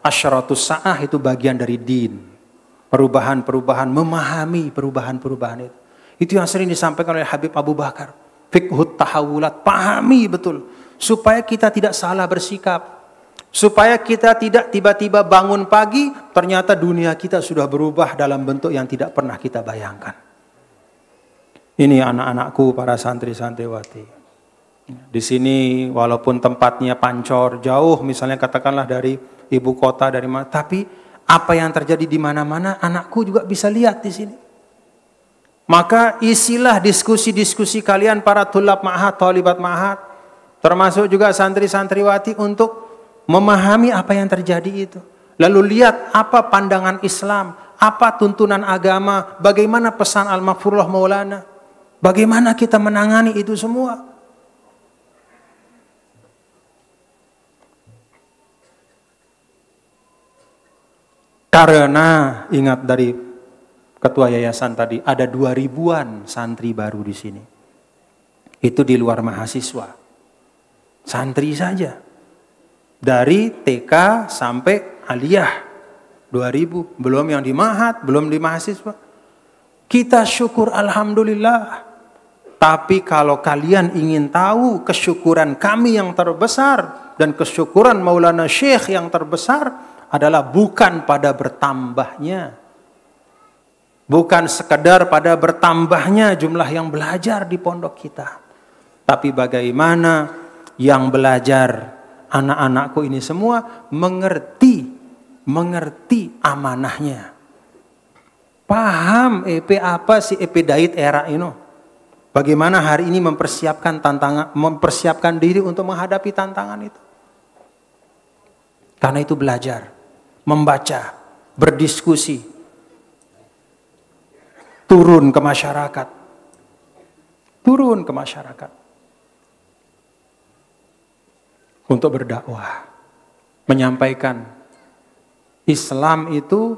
B: Asyaratus sa'ah itu bagian dari din perubahan-perubahan, memahami perubahan-perubahan itu. Itu yang sering disampaikan oleh Habib Abu Bakar. Fikhut tahawulat, pahami betul. Supaya kita tidak salah bersikap. Supaya kita tidak tiba-tiba bangun pagi, ternyata dunia kita sudah berubah dalam bentuk yang tidak pernah kita bayangkan. Ini anak-anakku, para santri-santriwati. Di sini walaupun tempatnya pancor jauh, misalnya katakanlah dari ibu kota, dari mana, tapi apa yang terjadi di mana-mana, anakku juga bisa lihat di sini. Maka isilah diskusi-diskusi kalian para tulab ma'had, talibat ma'had, termasuk juga santri-santriwati untuk memahami apa yang terjadi itu. Lalu lihat apa pandangan Islam, apa tuntunan agama, bagaimana pesan Al-Maghfurullah Maulana. Bagaimana kita menangani itu semua? Karena ingat dari ketua yayasan tadi ada dua ribuan santri baru di sini. Itu di luar mahasiswa. Santri saja. Dari TK sampai aliyah ribu belum yang di mahat, belum di mahasiswa. Kita syukur alhamdulillah. Tapi kalau kalian ingin tahu kesyukuran kami yang terbesar dan kesyukuran Maulana Syekh yang terbesar, adalah bukan pada bertambahnya. Bukan sekedar pada bertambahnya jumlah yang belajar di pondok kita. Tapi bagaimana yang belajar anak-anakku ini semua mengerti, mengerti amanahnya. Paham EP apa sih EP Dait era ini? Bagaimana hari ini mempersiapkan tantangan, mempersiapkan diri untuk menghadapi tantangan itu. Karena itu belajar membaca, berdiskusi, turun ke masyarakat. Turun ke masyarakat. Untuk berdakwah, menyampaikan Islam itu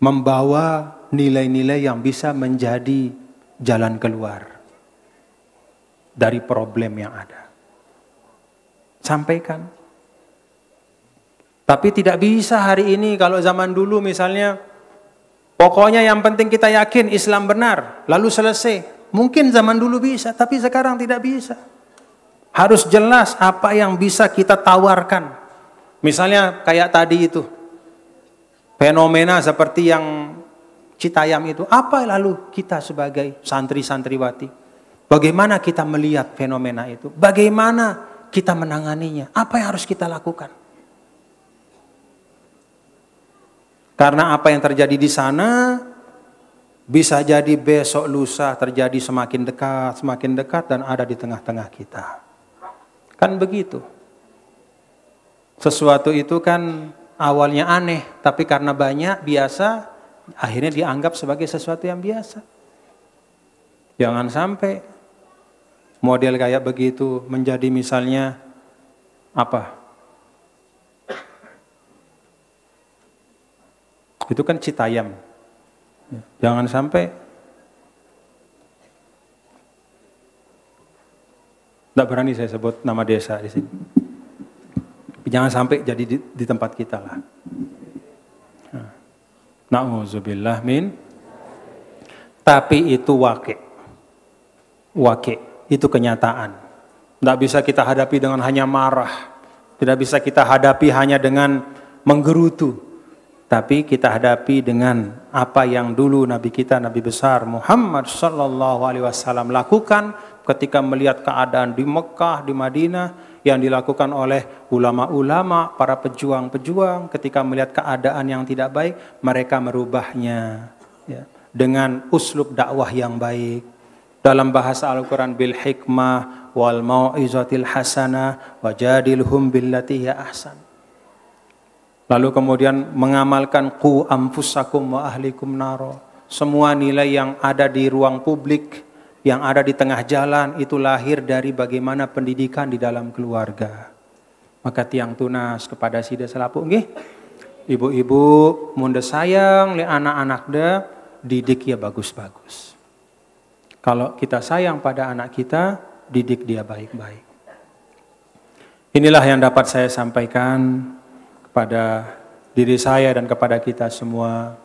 B: membawa nilai-nilai yang bisa menjadi jalan keluar dari problem yang ada. Sampaikan tapi tidak bisa hari ini kalau zaman dulu misalnya pokoknya yang penting kita yakin Islam benar, lalu selesai. Mungkin zaman dulu bisa, tapi sekarang tidak bisa. Harus jelas apa yang bisa kita tawarkan. Misalnya kayak tadi itu. Fenomena seperti yang Citayam itu. Apa lalu kita sebagai santri-santriwati? Bagaimana kita melihat fenomena itu? Bagaimana kita menanganinya? Apa yang harus kita lakukan? Karena apa yang terjadi di sana bisa jadi besok lusa terjadi semakin dekat, semakin dekat dan ada di tengah-tengah kita. Kan begitu. Sesuatu itu kan awalnya aneh, tapi karena banyak biasa akhirnya dianggap sebagai sesuatu yang biasa. Jangan sampai model kayak begitu menjadi misalnya apa? itu kan Citayam. Jangan sampai Tidak berani saya sebut nama desa di sini. Jangan sampai jadi di, di tempat kita lah. Nah. Nauzubillah min. Tapi itu wakil. Wakil. Itu kenyataan. Tidak bisa kita hadapi dengan hanya marah. Tidak bisa kita hadapi hanya dengan menggerutu tapi kita hadapi dengan apa yang dulu nabi kita nabi besar Muhammad Shallallahu alaihi wasallam lakukan ketika melihat keadaan di Mekah di Madinah yang dilakukan oleh ulama-ulama, para pejuang-pejuang ketika melihat keadaan yang tidak baik, mereka merubahnya ya, dengan uslub dakwah yang baik. Dalam bahasa Al-Quran bil hikmah wal mau'izatil hasanah wajadilhum billati ya ahsan Lalu kemudian mengamalkan ku amfusakum wa ahlikum naro. Semua nilai yang ada di ruang publik, yang ada di tengah jalan itu lahir dari bagaimana pendidikan di dalam keluarga. Maka tiang tunas kepada sida selapu nggih. Ibu-ibu munda sayang li anak-anak de didik ya bagus-bagus. Kalau kita sayang pada anak kita, didik dia baik-baik. Inilah yang dapat saya sampaikan kepada diri saya dan kepada kita semua.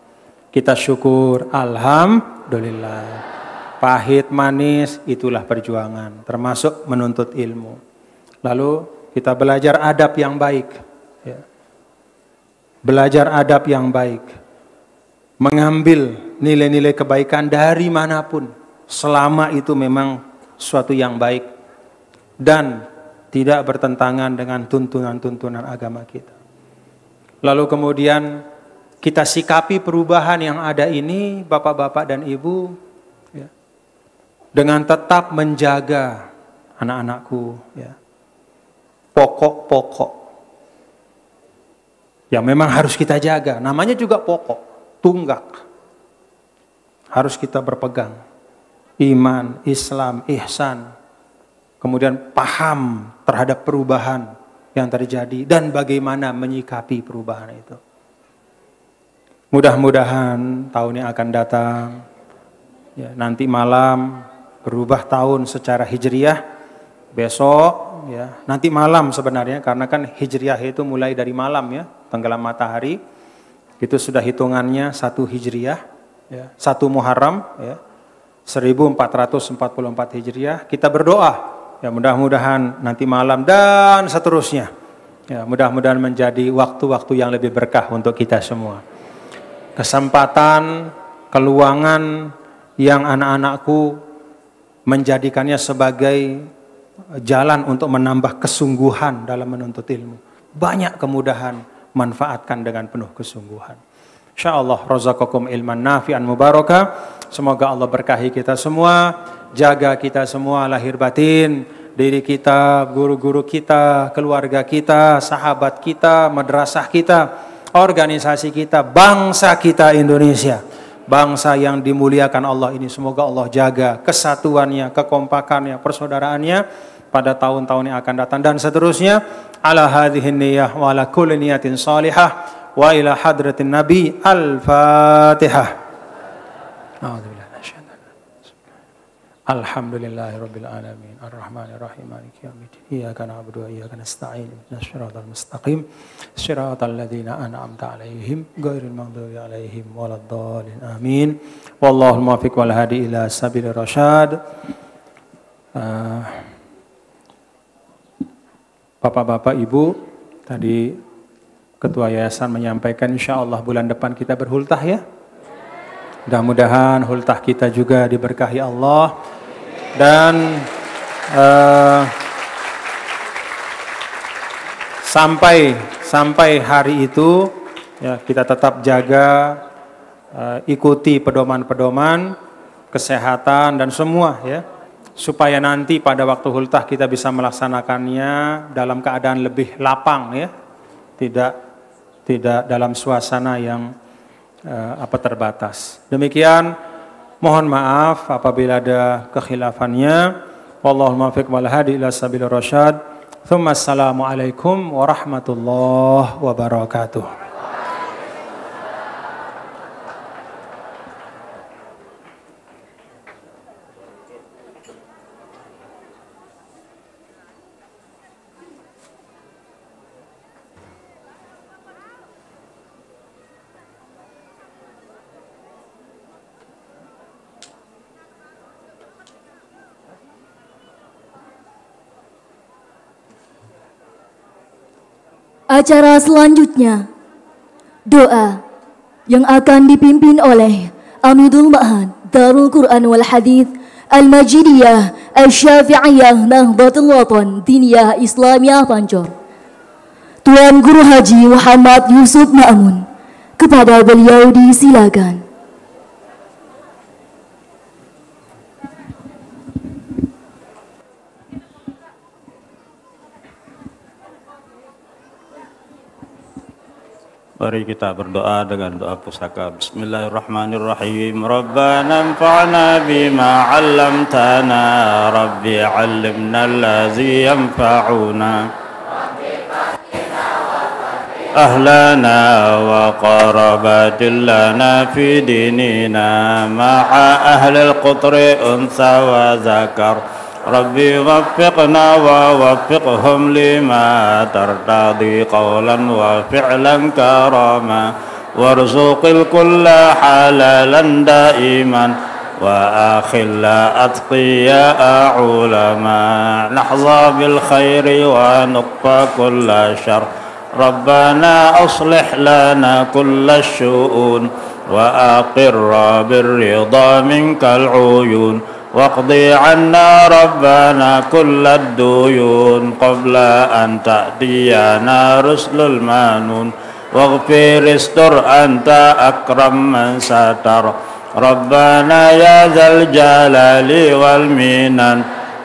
B: Kita syukur, alhamdulillah. Pahit manis itulah perjuangan, termasuk menuntut ilmu. Lalu kita belajar adab yang baik. Ya. Belajar adab yang baik. Mengambil nilai-nilai kebaikan dari manapun. Selama itu memang suatu yang baik. Dan tidak bertentangan dengan tuntunan-tuntunan agama kita. Lalu kemudian kita sikapi perubahan yang ada ini, bapak-bapak dan ibu, ya, dengan tetap menjaga anak-anakku, ya, pokok-pokok yang memang harus kita jaga. Namanya juga pokok, tunggak. Harus kita berpegang. Iman, Islam, ihsan. Kemudian paham terhadap perubahan yang terjadi dan bagaimana menyikapi perubahan itu. Mudah-mudahan tahun yang akan datang, ya, nanti malam berubah tahun secara hijriah, besok, ya, nanti malam sebenarnya karena kan hijriah itu mulai dari malam ya, tenggelam matahari, itu sudah hitungannya satu hijriah, ya, satu Muharram, ya, 1444 hijriah. Kita berdoa Ya mudah-mudahan nanti malam dan seterusnya. Ya mudah-mudahan menjadi waktu-waktu yang lebih berkah untuk kita semua. Kesempatan, keluangan yang anak-anakku menjadikannya sebagai jalan untuk menambah kesungguhan dalam menuntut ilmu. Banyak kemudahan, manfaatkan dengan penuh kesungguhan insyaallah razaqakum ilman nafi'an mubarakah Semoga Allah berkahi kita semua, jaga kita semua lahir batin, diri kita, guru-guru kita, keluarga kita, sahabat kita, madrasah kita, organisasi kita, bangsa kita Indonesia. Bangsa yang dimuliakan Allah ini semoga Allah jaga kesatuannya, kekompakannya, persaudaraannya pada tahun-tahun yang akan datang dan seterusnya. Ala hadhihi niyyah wa ala kulli niyatin salihah wa ila hadratin nabi al-fatihah Alhamdulillahi Alamin Ar-Rahman Ar-Rahim Maliki Yawmiddin Iyaka na'budu wa iyaka nasta'in Ihdinas siratal mustaqim Siratal ladzina an'amta 'alaihim ghairil maghdubi 'alaihim waladdallin Amin Wallahul muwaffiq wal hadi ila sabil rasyad ah, Bapak-bapak, Ibu, tadi ketua yayasan menyampaikan insya Allah bulan depan kita berhultah ya. Mudah-mudahan hultah kita juga diberkahi Allah dan uh, sampai sampai hari itu ya kita tetap jaga uh, ikuti pedoman-pedoman kesehatan dan semua ya supaya nanti pada waktu hultah kita bisa melaksanakannya dalam keadaan lebih lapang ya tidak tidak dalam suasana yang uh, apa terbatas. Demikian mohon maaf apabila ada kekhilafannya. Wallahul muwaffiq wal hadi ila sabilir rasyad. Thumma assalamu alaikum warahmatullahi wabarakatuh.
F: acara selanjutnya, doa yang akan dipimpin oleh Amidul Ma'had Darul Quran wal Hadith Al-Majidiyah Al-Syafi'iyah Nahdlatul Watan Diniyah Islamiyah Pancor Tuan Guru Haji Muhammad Yusuf Ma'mun kepada beliau disilakan
C: Mari kita berdoa dengan doa pusaka. Bismillahirrahmanirrahim. Rabbana anfa'na bima 'allamtana. Rabbi 'allimna allazi yanfa'una. أهلنا وقرب دلنا في ديننا مع أهل القطر أنثى وذكر ربي وفقنا ووفقهم لما ترتضي قولا وفعلا كراما وارزق الكل حلالا دائما وأخلا أتقياء علما نحظى بالخير ونقفى كل شر ربنا أصلح لنا كل الشؤون وأقر بالرضا منك العيون واقضي عنا ربنا كل الديون قبل أن تأتينا رسل المانون واغفر استر أنت أكرم من ستر ربنا يا ذا الجلال والمنن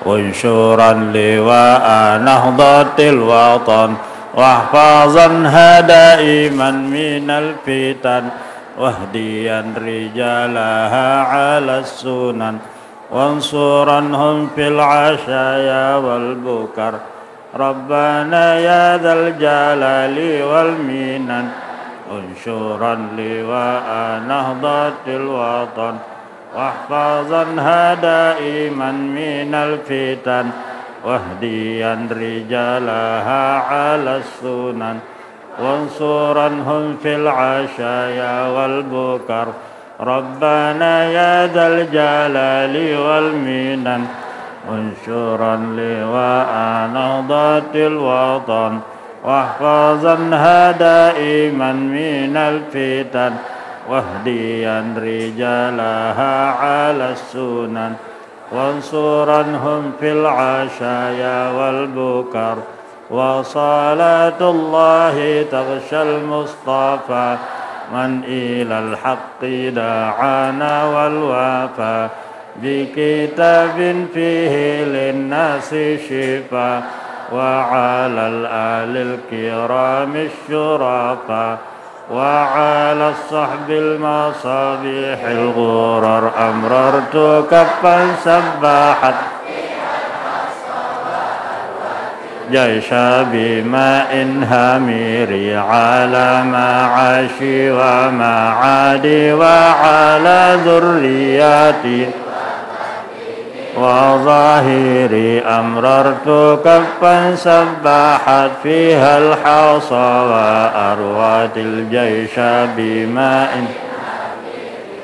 C: انشورا لواء نهضة الوطن واحفاظا هدائما من الفتن واهديا رجالها على السنن وانصورنهم في العشايا والبكر ربنا يا ذا الجلال والمنن انشرا لواء نهضة الوطن واحفظا دائما من الفتن واهديا رجالها على السنن وانصرنهم في العشايا والبكر ربنا يا ذا الجلال والمنن انشرا لواء نهضة الوطن واحفظا دائما من الفتن واهديا رجالها على السنن وانصرا هم في العشايا والبكر وصلاة الله تغشى المصطفى من إلى الحق دعانا والوفا بكتاب فيه للناس شفاء وعلى الآل الكرام الشرفاء وعلى الصحب المصابيح الغرر أمررت كفا سبحت الجيش بماء هميري على معاشي ومعادي وعلى ذرياتي وظاهري أمررت كفا سبحت فيها الحصى وأروت الجيش بماء همير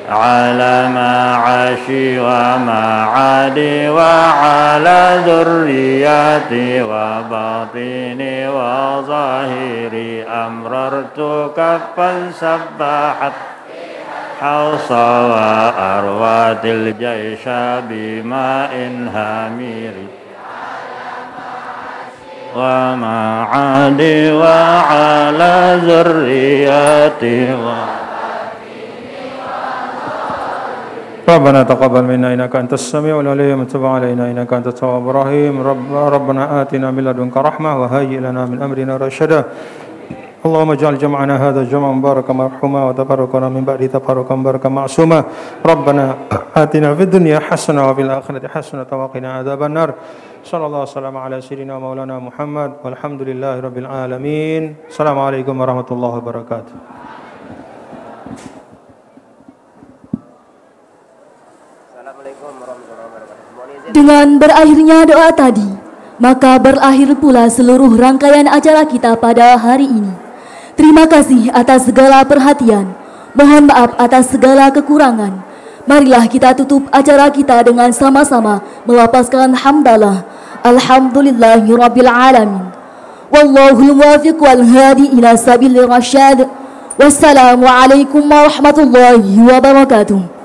C: على ما عاشي وما عادي وعلى ذرياتي وباطني وظاهري أمررت كفا سبحت حوصى وأروات الجيش بماء هامير وما عادي وعلى ذرياتي وعلى
B: ربنا تقبل منا إنك أنت السميع العليم تب علينا إنك أنت التواب الرحيم رب ربنا آتنا من لدنك رحمة وهيئ لنا من أمرنا رشدا اللهم اجعل جمعنا هذا جمعا مباركا مرحوما وتباركنا من بعد تفرقا مباركا معصوما ربنا آتنا في الدنيا حسنة وفي الآخرة حسنة وقنا عذاب النار صلى الله وسلم على سيدنا ومولانا محمد والحمد لله رب العالمين السلام عليكم ورحمة الله وبركاته
C: Dengan berakhirnya
F: doa tadi, maka berakhir pula seluruh rangkaian acara kita pada hari ini. Terima kasih atas segala perhatian. Mohon maaf atas segala kekurangan. Marilah kita tutup acara kita dengan sama-sama melapaskan hamdalah. Alhamdulillahirabbil alamin. Wallahul muwafiq wal hadi ila sabilir rasyad. Wassalamualaikum warahmatullahi wabarakatuh.